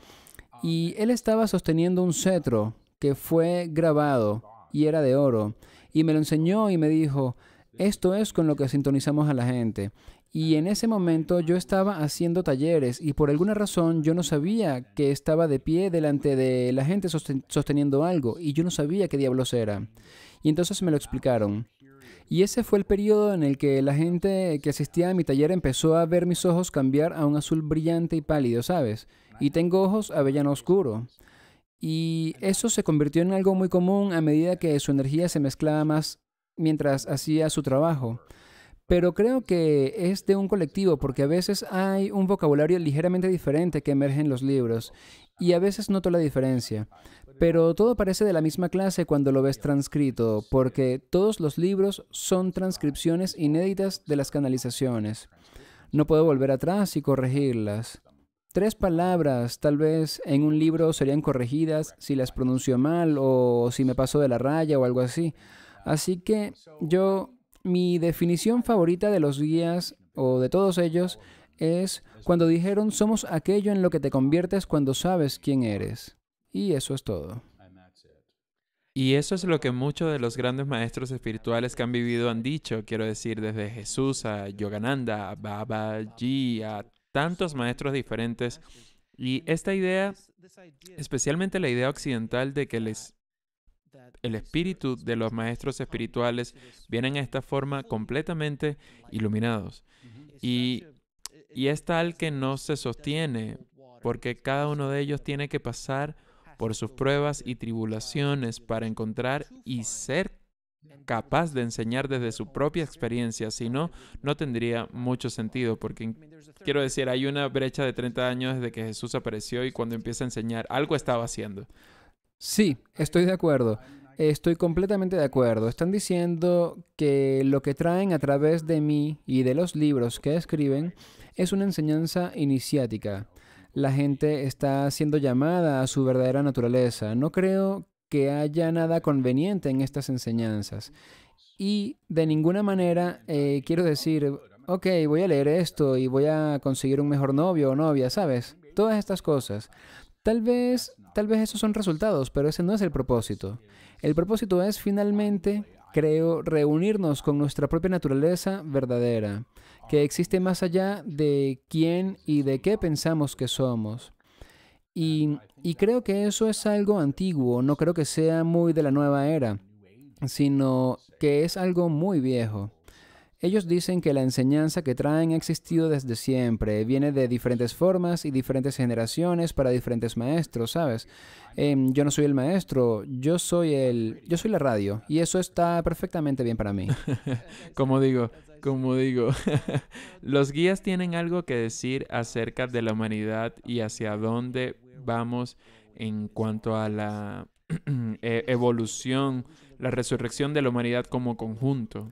Y él estaba sosteniendo un cetro que fue grabado y era de oro. Y me lo enseñó y me dijo, esto es con lo que sintonizamos a la gente. Y en ese momento yo estaba haciendo talleres y por alguna razón yo no sabía que estaba de pie delante de la gente sosteniendo algo y yo no sabía qué diablos era. Y entonces me lo explicaron. Y ese fue el periodo en el que la gente que asistía a mi taller empezó a ver mis ojos cambiar a un azul brillante y pálido, ¿sabes? Y tengo ojos avellano oscuro. Y eso se convirtió en algo muy común a medida que su energía se mezclaba más mientras hacía su trabajo pero creo que es de un colectivo porque a veces hay un vocabulario ligeramente diferente que emerge en los libros y a veces noto la diferencia. Pero todo parece de la misma clase cuando lo ves transcrito, porque todos los libros son transcripciones inéditas de las canalizaciones. No puedo volver atrás y corregirlas. Tres palabras tal vez en un libro serían corregidas si las pronuncio mal o si me paso de la raya o algo así. Así que yo mi definición favorita de los guías o de todos ellos es cuando dijeron somos aquello en lo que te conviertes cuando sabes quién eres. Y eso es todo. Y eso es lo que muchos de los grandes maestros espirituales que han vivido han dicho, quiero decir, desde Jesús a Yogananda, a Babaji, a tantos maestros diferentes. Y esta idea, especialmente la idea occidental de que les el espíritu de los maestros espirituales vienen a esta forma completamente iluminados. Y, es tal que no se sostiene, porque cada uno de ellos tiene que pasar por sus pruebas y tribulaciones para encontrar y ser capaz de enseñar desde su propia experiencia, si no, no tendría mucho sentido, porque quiero decir, hay una brecha de 30 años desde que Jesús apareció y cuando empieza a enseñar, algo estaba haciendo. Sí, estoy de acuerdo. Estoy completamente de acuerdo. Están diciendo que lo que traen a través de mí y de los libros que escriben es una enseñanza iniciática. La gente está siendo llamada a su verdadera naturaleza. No creo que haya nada conveniente en estas enseñanzas. Y de ninguna manera eh, quiero decir, ok, voy a leer esto y voy a conseguir un mejor novio o novia, ¿sabes? Todas estas cosas. Tal vez, tal vez esos son resultados, pero ese no es el propósito. El propósito es finalmente, creo, reunirnos con nuestra propia naturaleza verdadera, que existe más allá de quién y de qué pensamos que somos. Y, y creo que eso es algo antiguo, no creo que sea muy de la nueva era, sino que es algo muy viejo. Ellos dicen que la enseñanza que traen ha existido desde siempre, viene de diferentes formas y diferentes generaciones para diferentes maestros, ¿sabes? Em, yo no soy el maestro, yo soy el, yo soy la radio y eso está perfectamente bien para mí. como digo, como digo, los guías tienen algo que decir acerca de la humanidad y hacia dónde vamos en cuanto a la e-, evolución, la resurrección de la humanidad como conjunto.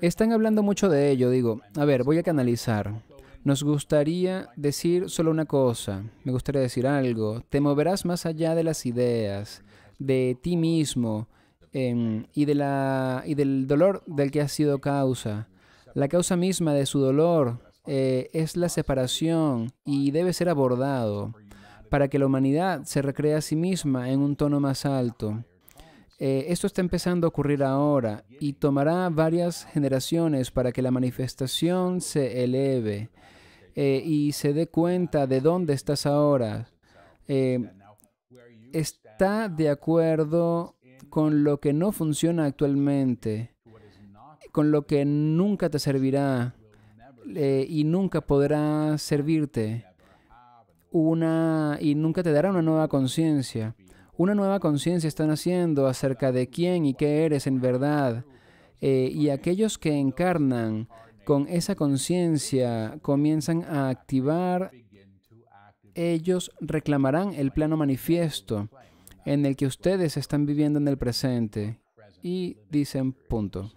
Están hablando mucho de ello, digo. A ver, voy a canalizar. Nos gustaría decir solo una cosa, me gustaría decir algo. Te moverás más allá de las ideas, de ti mismo em, y, del dolor del que has sido causa. La causa misma de su dolor eh, es la separación y debe ser abordado para que la humanidad se recree a sí misma en un tono más alto. Eh, esto está empezando a ocurrir ahora y tomará varias generaciones para que la manifestación se eleve eh, y se dé cuenta de dónde estás ahora. Eh, está de acuerdo con lo que no funciona actualmente, con lo que nunca te servirá y nunca podrá servirte. Una, y nunca te dará una nueva conciencia una nueva conciencia están haciendo acerca de quién y qué eres en verdad. Eh, y aquellos que encarnan con esa conciencia comienzan a activar, ellos reclamarán el plano manifiesto en el que ustedes están viviendo en el presente. Y dicen punto.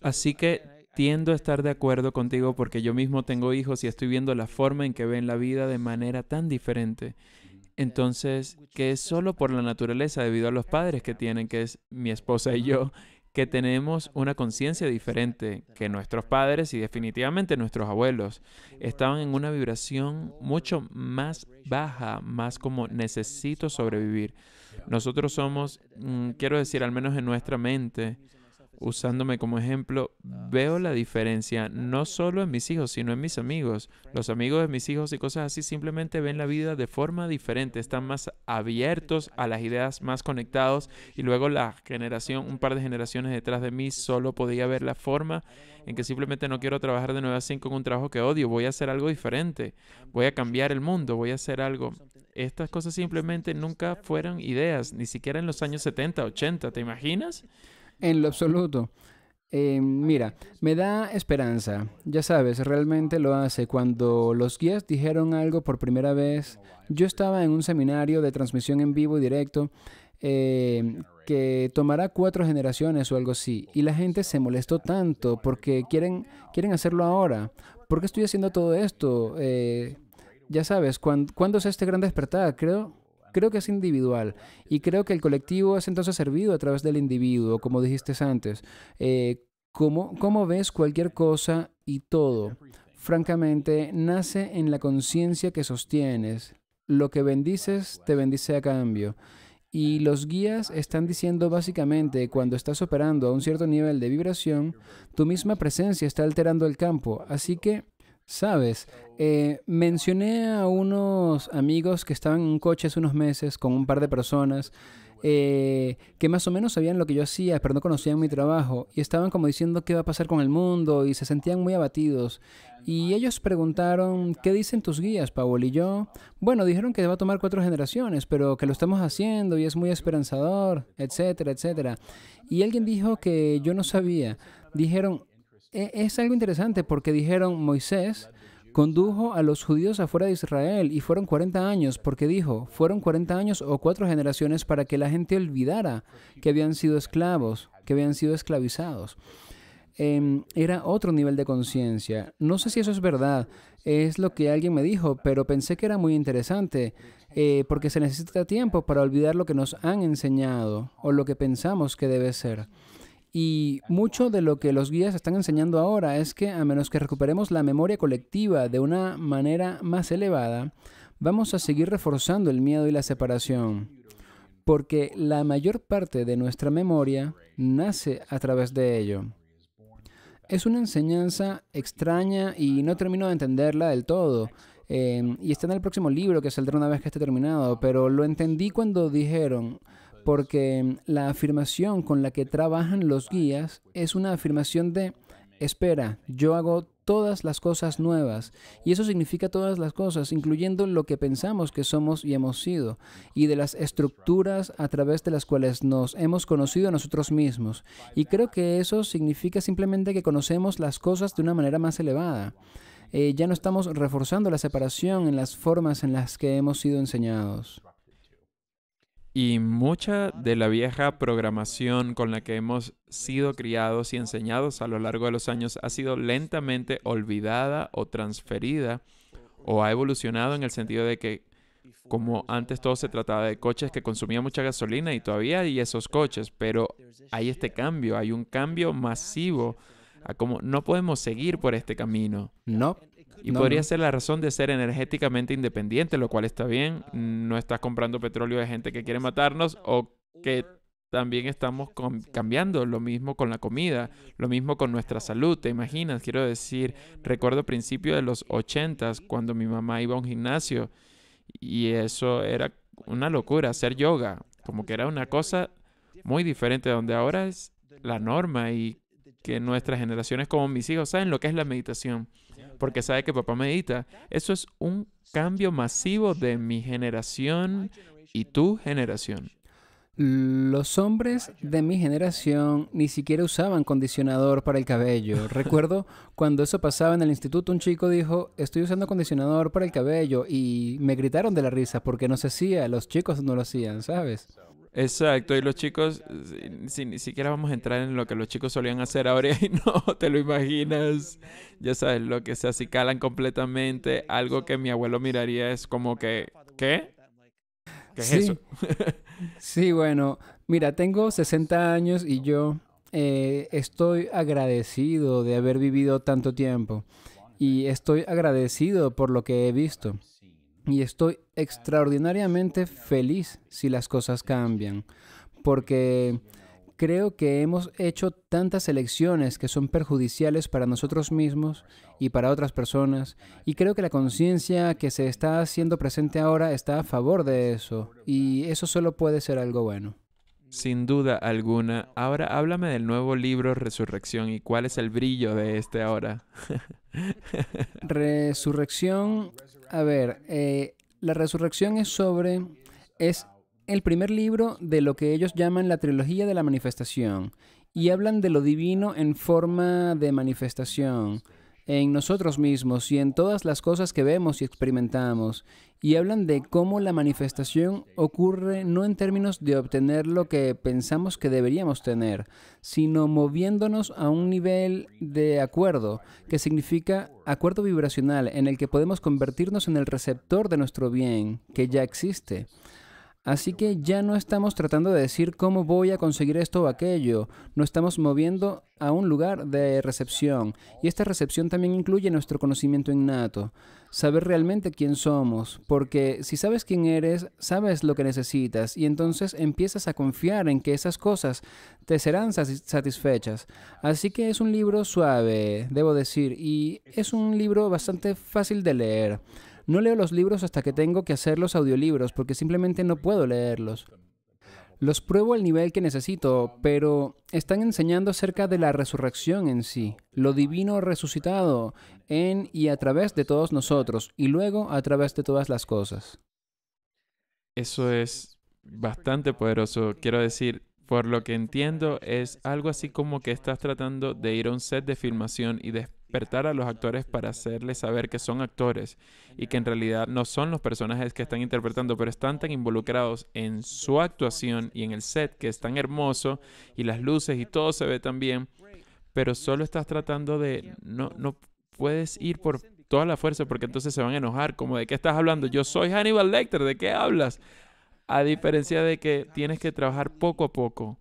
Así que tiendo a estar de acuerdo contigo porque yo mismo tengo hijos y estoy viendo la forma en que ven la vida de manera tan diferente. Entonces, que es solo por la naturaleza, debido a los padres que tienen, que es mi esposa y yo, que tenemos una conciencia diferente que nuestros padres y definitivamente nuestros abuelos. Estaban en una vibración mucho más baja, más como necesito sobrevivir. Nosotros somos, mm, quiero decir, al menos en nuestra mente, usándome como ejemplo, ah, veo la diferencia no solo en mis hijos, sino en mis amigos. Los amigos de mis hijos y cosas así simplemente ven la vida de forma diferente, están más abiertos a las ideas, más conectados y luego la generación, un par de generaciones detrás de mí solo podía ver la forma en que simplemente no quiero trabajar de 9 a 5 un trabajo que odio, voy a hacer algo diferente, voy a cambiar el mundo, voy a hacer algo. Estas cosas simplemente nunca fueron ideas, ni siquiera en los años 70, 80, ¿te imaginas? en lo absoluto. Em, mira, me da esperanza. Ya sabes, realmente lo hace. Cuando los guías dijeron algo por primera vez, yo estaba en un seminario de transmisión en vivo y directo eh, que tomará cuatro generaciones o algo así. Y la gente se molestó tanto porque quieren, quieren hacerlo ahora. ¿Por qué estoy haciendo todo esto? Eh, ya sabes, ¿cuándo, ¿cuándo es este gran despertar? Creo, Creo que es individual y creo que el colectivo es entonces servido a través del individuo, como dijiste antes. Eh, ¿cómo, ¿Cómo ves cualquier cosa y todo? Francamente, nace en la conciencia que sostienes. Lo que bendices, te bendice a cambio. Y los guías están diciendo básicamente, cuando estás operando a un cierto nivel de vibración, tu misma presencia está alterando el campo. Así que Sabes, eh, mencioné a unos amigos que estaban en coche hace unos meses con un par de personas eh, que más o menos sabían lo que yo hacía, pero no conocían mi trabajo y estaban como diciendo qué va a pasar con el mundo y se sentían muy abatidos. Y ellos preguntaron, ¿qué dicen tus guías, Paul? Y yo, bueno, dijeron que va a tomar cuatro generaciones, pero que lo estamos haciendo y es muy esperanzador, etcétera, etcétera. Y alguien dijo que yo no sabía. Dijeron, e, es algo interesante porque dijeron, Moisés condujo a los judíos afuera de Israel y fueron 40 años, porque dijo, fueron 40 años o cuatro generaciones para que la gente olvidara que habían sido esclavos, que habían sido esclavizados. Em, era otro nivel de conciencia. No sé si eso es verdad, es lo que alguien me dijo, pero pensé que era muy interesante, eh, porque se necesita tiempo para olvidar lo que nos han enseñado o lo que pensamos que debe ser. Y mucho de lo que los guías están enseñando ahora es que a menos que recuperemos la memoria colectiva de una manera más elevada, vamos a seguir reforzando el miedo y la separación, porque la mayor parte de nuestra memoria nace a través de ello. Es una enseñanza extraña y no termino de entenderla del todo. Eh, y está en el próximo libro que saldrá una vez que esté terminado, pero lo entendí cuando dijeron, porque la afirmación con la que trabajan los guías es una afirmación de, espera, yo hago todas las cosas nuevas. Y eso significa todas las cosas, incluyendo lo que pensamos que somos y hemos sido, y de las estructuras a través de las cuales nos hemos conocido a nosotros mismos. Y creo que eso significa simplemente que conocemos las cosas de una manera más elevada. Eh, ya no estamos reforzando la separación en las formas en las que hemos sido enseñados. Y mucha de la vieja programación con la que hemos sido criados y enseñados a lo largo de los años ha sido lentamente olvidada o transferida o ha evolucionado en el sentido de que como antes todo se trataba de coches que consumían mucha gasolina y todavía hay esos coches, pero hay este cambio, hay un cambio masivo a como no podemos seguir por este camino. No, y podría ser la razón de ser energéticamente independiente, lo cual está bien. No estás comprando petróleo de gente que quiere matarnos o que también estamos cambiando lo mismo con la comida, lo mismo con nuestra salud, te imaginas, quiero decir, recuerdo principio de los ochentas cuando mi mamá iba a un gimnasio y eso era una locura, hacer yoga, como que era una cosa muy diferente de donde ahora es la norma y que nuestras generaciones como mis hijos saben lo que es la meditación, porque sabe que papá medita. Eso es un cambio masivo de mi generación y tu generación. Los hombres de mi generación ni siquiera usaban condicionador para el cabello. Recuerdo cuando eso pasaba en el instituto, un chico dijo, estoy usando condicionador para el cabello y me gritaron de la risa porque no se hacía, los chicos no lo hacían, ¿sabes? Exacto, y los chicos, eh, si, ni siquiera vamos a entrar en lo que los chicos solían hacer ahora y no te lo imaginas. Ya sabes, lo que se acicalan completamente. Algo que mi abuelo miraría es como que, ¿qué? ¿Qué es eso? sí, bueno, mira, tengo 60 años y yo eh, estoy agradecido de haber vivido tanto tiempo. Y estoy agradecido por lo que he visto. Y estoy extraordinariamente feliz si las cosas cambian, porque creo que hemos hecho tantas elecciones que son perjudiciales para nosotros mismos y para otras personas, y creo que la conciencia que se está haciendo presente ahora está a favor de eso, y eso solo puede ser algo bueno. Sin duda alguna. Ahora háblame del nuevo libro Resurrección y cuál es el brillo de este ahora. Resurrección a ver, eh, la resurrección es sobre... Es el primer libro de lo que ellos llaman la trilogía de la manifestación. Y hablan de lo divino en forma de manifestación en nosotros mismos y en todas las cosas que vemos y experimentamos, y hablan de cómo la manifestación ocurre no en términos de obtener lo que pensamos que deberíamos tener, sino moviéndonos a un nivel de acuerdo, que significa acuerdo vibracional en el que podemos convertirnos en el receptor de nuestro bien, que ya existe. Así que ya no estamos tratando de decir cómo voy a conseguir esto o aquello, no estamos moviendo a un lugar de recepción. Y esta recepción también incluye nuestro conocimiento innato, saber realmente quién somos, porque si sabes quién eres, sabes lo que necesitas y entonces empiezas a confiar en que esas cosas te serán satisfechas. Así que es un libro suave, debo decir, y es un libro bastante fácil de leer. No leo los libros hasta que tengo que hacer los audiolibros porque simplemente no puedo leerlos. Los pruebo al nivel que necesito, pero están enseñando acerca de la resurrección en sí, lo divino resucitado en y a través de todos nosotros y luego a través de todas las cosas. Eso es bastante poderoso. Quiero decir, por lo que entiendo, es algo así como que estás tratando de ir a un set de filmación y de a los actores para hacerles saber que son actores y que en realidad no son los personajes que están interpretando, pero están tan involucrados en su actuación y en el set que es tan hermoso y las luces y todo se ve tan bien, pero solo estás tratando de no no puedes ir por toda la fuerza porque entonces se van a enojar como de qué estás hablando, yo soy Hannibal Lecter, ¿de qué hablas? A diferencia de que tienes que trabajar poco a poco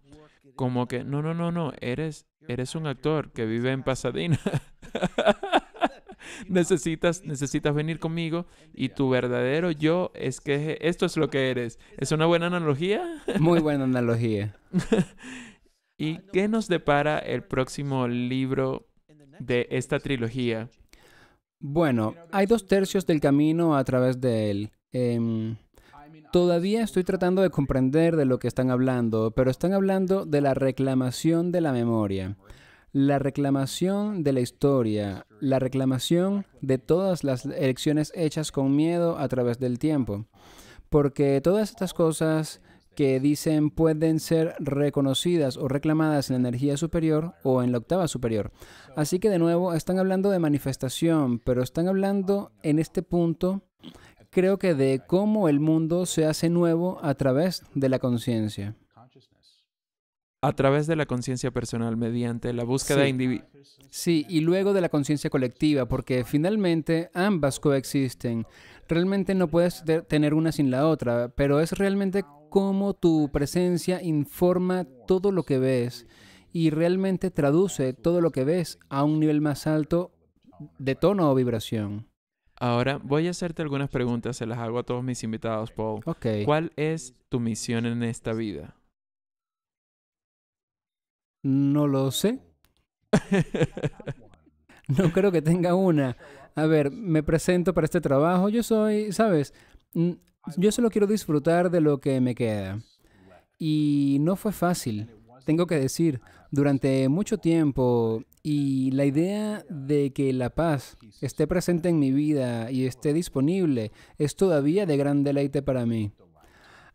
como que, no, no, no, no, eres, eres un actor que vive en Pasadena. necesitas, necesitas venir conmigo y tu verdadero yo es que esto es lo que eres. ¿Es una buena analogía? Muy buena analogía. ¿Y qué nos depara el próximo libro de esta trilogía? Bueno, hay dos tercios del camino a través de él. Em, Todavía estoy tratando de comprender de lo que están hablando, pero están hablando de la reclamación de la memoria, la reclamación de la historia, la reclamación de todas las elecciones hechas con miedo a través del tiempo. Porque todas estas cosas que dicen pueden ser reconocidas o reclamadas en la energía superior o en la octava superior. Así que de nuevo, están hablando de manifestación, pero están hablando en este punto creo que de cómo el mundo se hace nuevo a través de la conciencia. A través de la conciencia personal, mediante la búsqueda individual. Sí, y luego de la conciencia colectiva, porque finalmente ambas coexisten. Realmente no puedes tener una sin la otra, pero es realmente cómo tu presencia informa todo lo que ves y realmente traduce todo lo que ves a un nivel más alto de tono o vibración. Ahora voy a hacerte algunas preguntas, se las hago a todos mis invitados, Paul. ¿Cuál es tu misión en esta vida? No lo sé. no creo que tenga una. A ver, me presento para este trabajo. Yo soy, ¿sabes? Mm, yo solo quiero disfrutar de lo que me queda. Y no fue fácil. Tengo que decir, durante mucho tiempo y la idea de que la paz esté presente en mi vida y esté disponible es todavía de gran deleite para mí.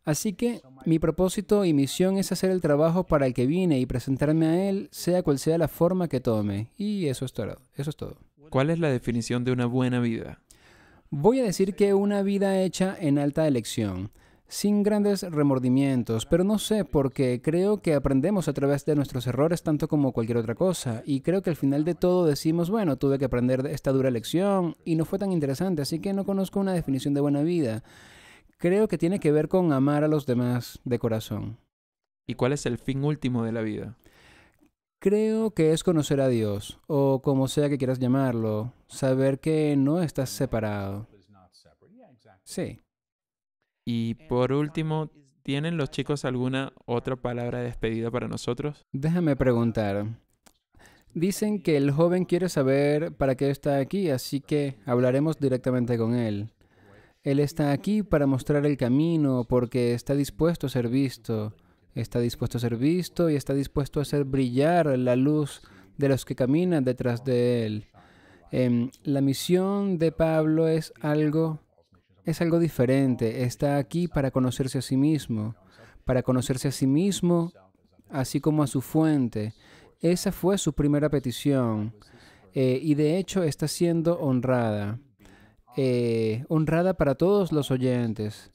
Así que mi propósito y misión es hacer el trabajo para el que vine y presentarme a él, sea cual sea la forma que tome. Y eso es todo. Eso es todo. ¿Cuál es la definición de una buena vida? Voy a decir que una vida hecha en alta elección sin grandes remordimientos, pero no sé por qué. Creo que aprendemos a través de nuestros errores tanto como cualquier otra cosa. Y creo que al final de todo decimos, bueno, tuve que aprender esta dura lección y no fue tan interesante, así que no conozco una definición de buena vida. Creo que tiene que ver con amar a los demás de corazón. ¿Y cuál es el fin último de la vida? Creo que es conocer a Dios, o como sea que quieras llamarlo, saber que no estás separado. Sí. Y por último, ¿tienen los chicos alguna otra palabra de despedida para nosotros? Déjame preguntar. Dicen que el joven quiere saber para qué está aquí, así que hablaremos directamente con él. Él está aquí para mostrar el camino porque está dispuesto a ser visto. Está dispuesto a ser visto y está dispuesto a hacer brillar la luz de los que caminan detrás de él. Em, la misión de Pablo es algo es algo diferente. Está aquí para conocerse a sí mismo, para conocerse a sí mismo, así como a su fuente. Esa fue su primera petición eh, y de hecho está siendo honrada. Eh, honrada para todos los oyentes.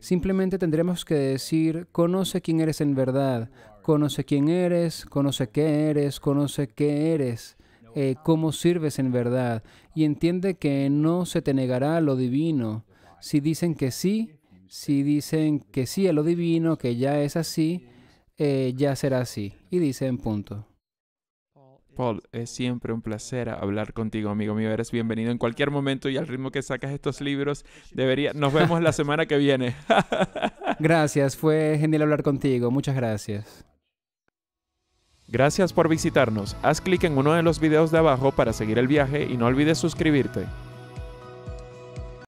Simplemente tendremos que decir, conoce quién eres en verdad, conoce quién eres, conoce qué eres, conoce qué eres, eh, cómo sirves en verdad, y entiende que no se te negará lo divino, si dicen que sí, si dicen que sí a lo divino, que ya es así, eh, ya será así. Y dicen punto. Paul, es siempre un placer hablar contigo, amigo mío. Eres bienvenido en cualquier momento y al ritmo que sacas estos libros, debería. Nos vemos la semana que viene. gracias, fue genial hablar contigo. Muchas gracias. Gracias por visitarnos. Haz clic en uno de los videos de abajo para seguir el viaje y no olvides suscribirte.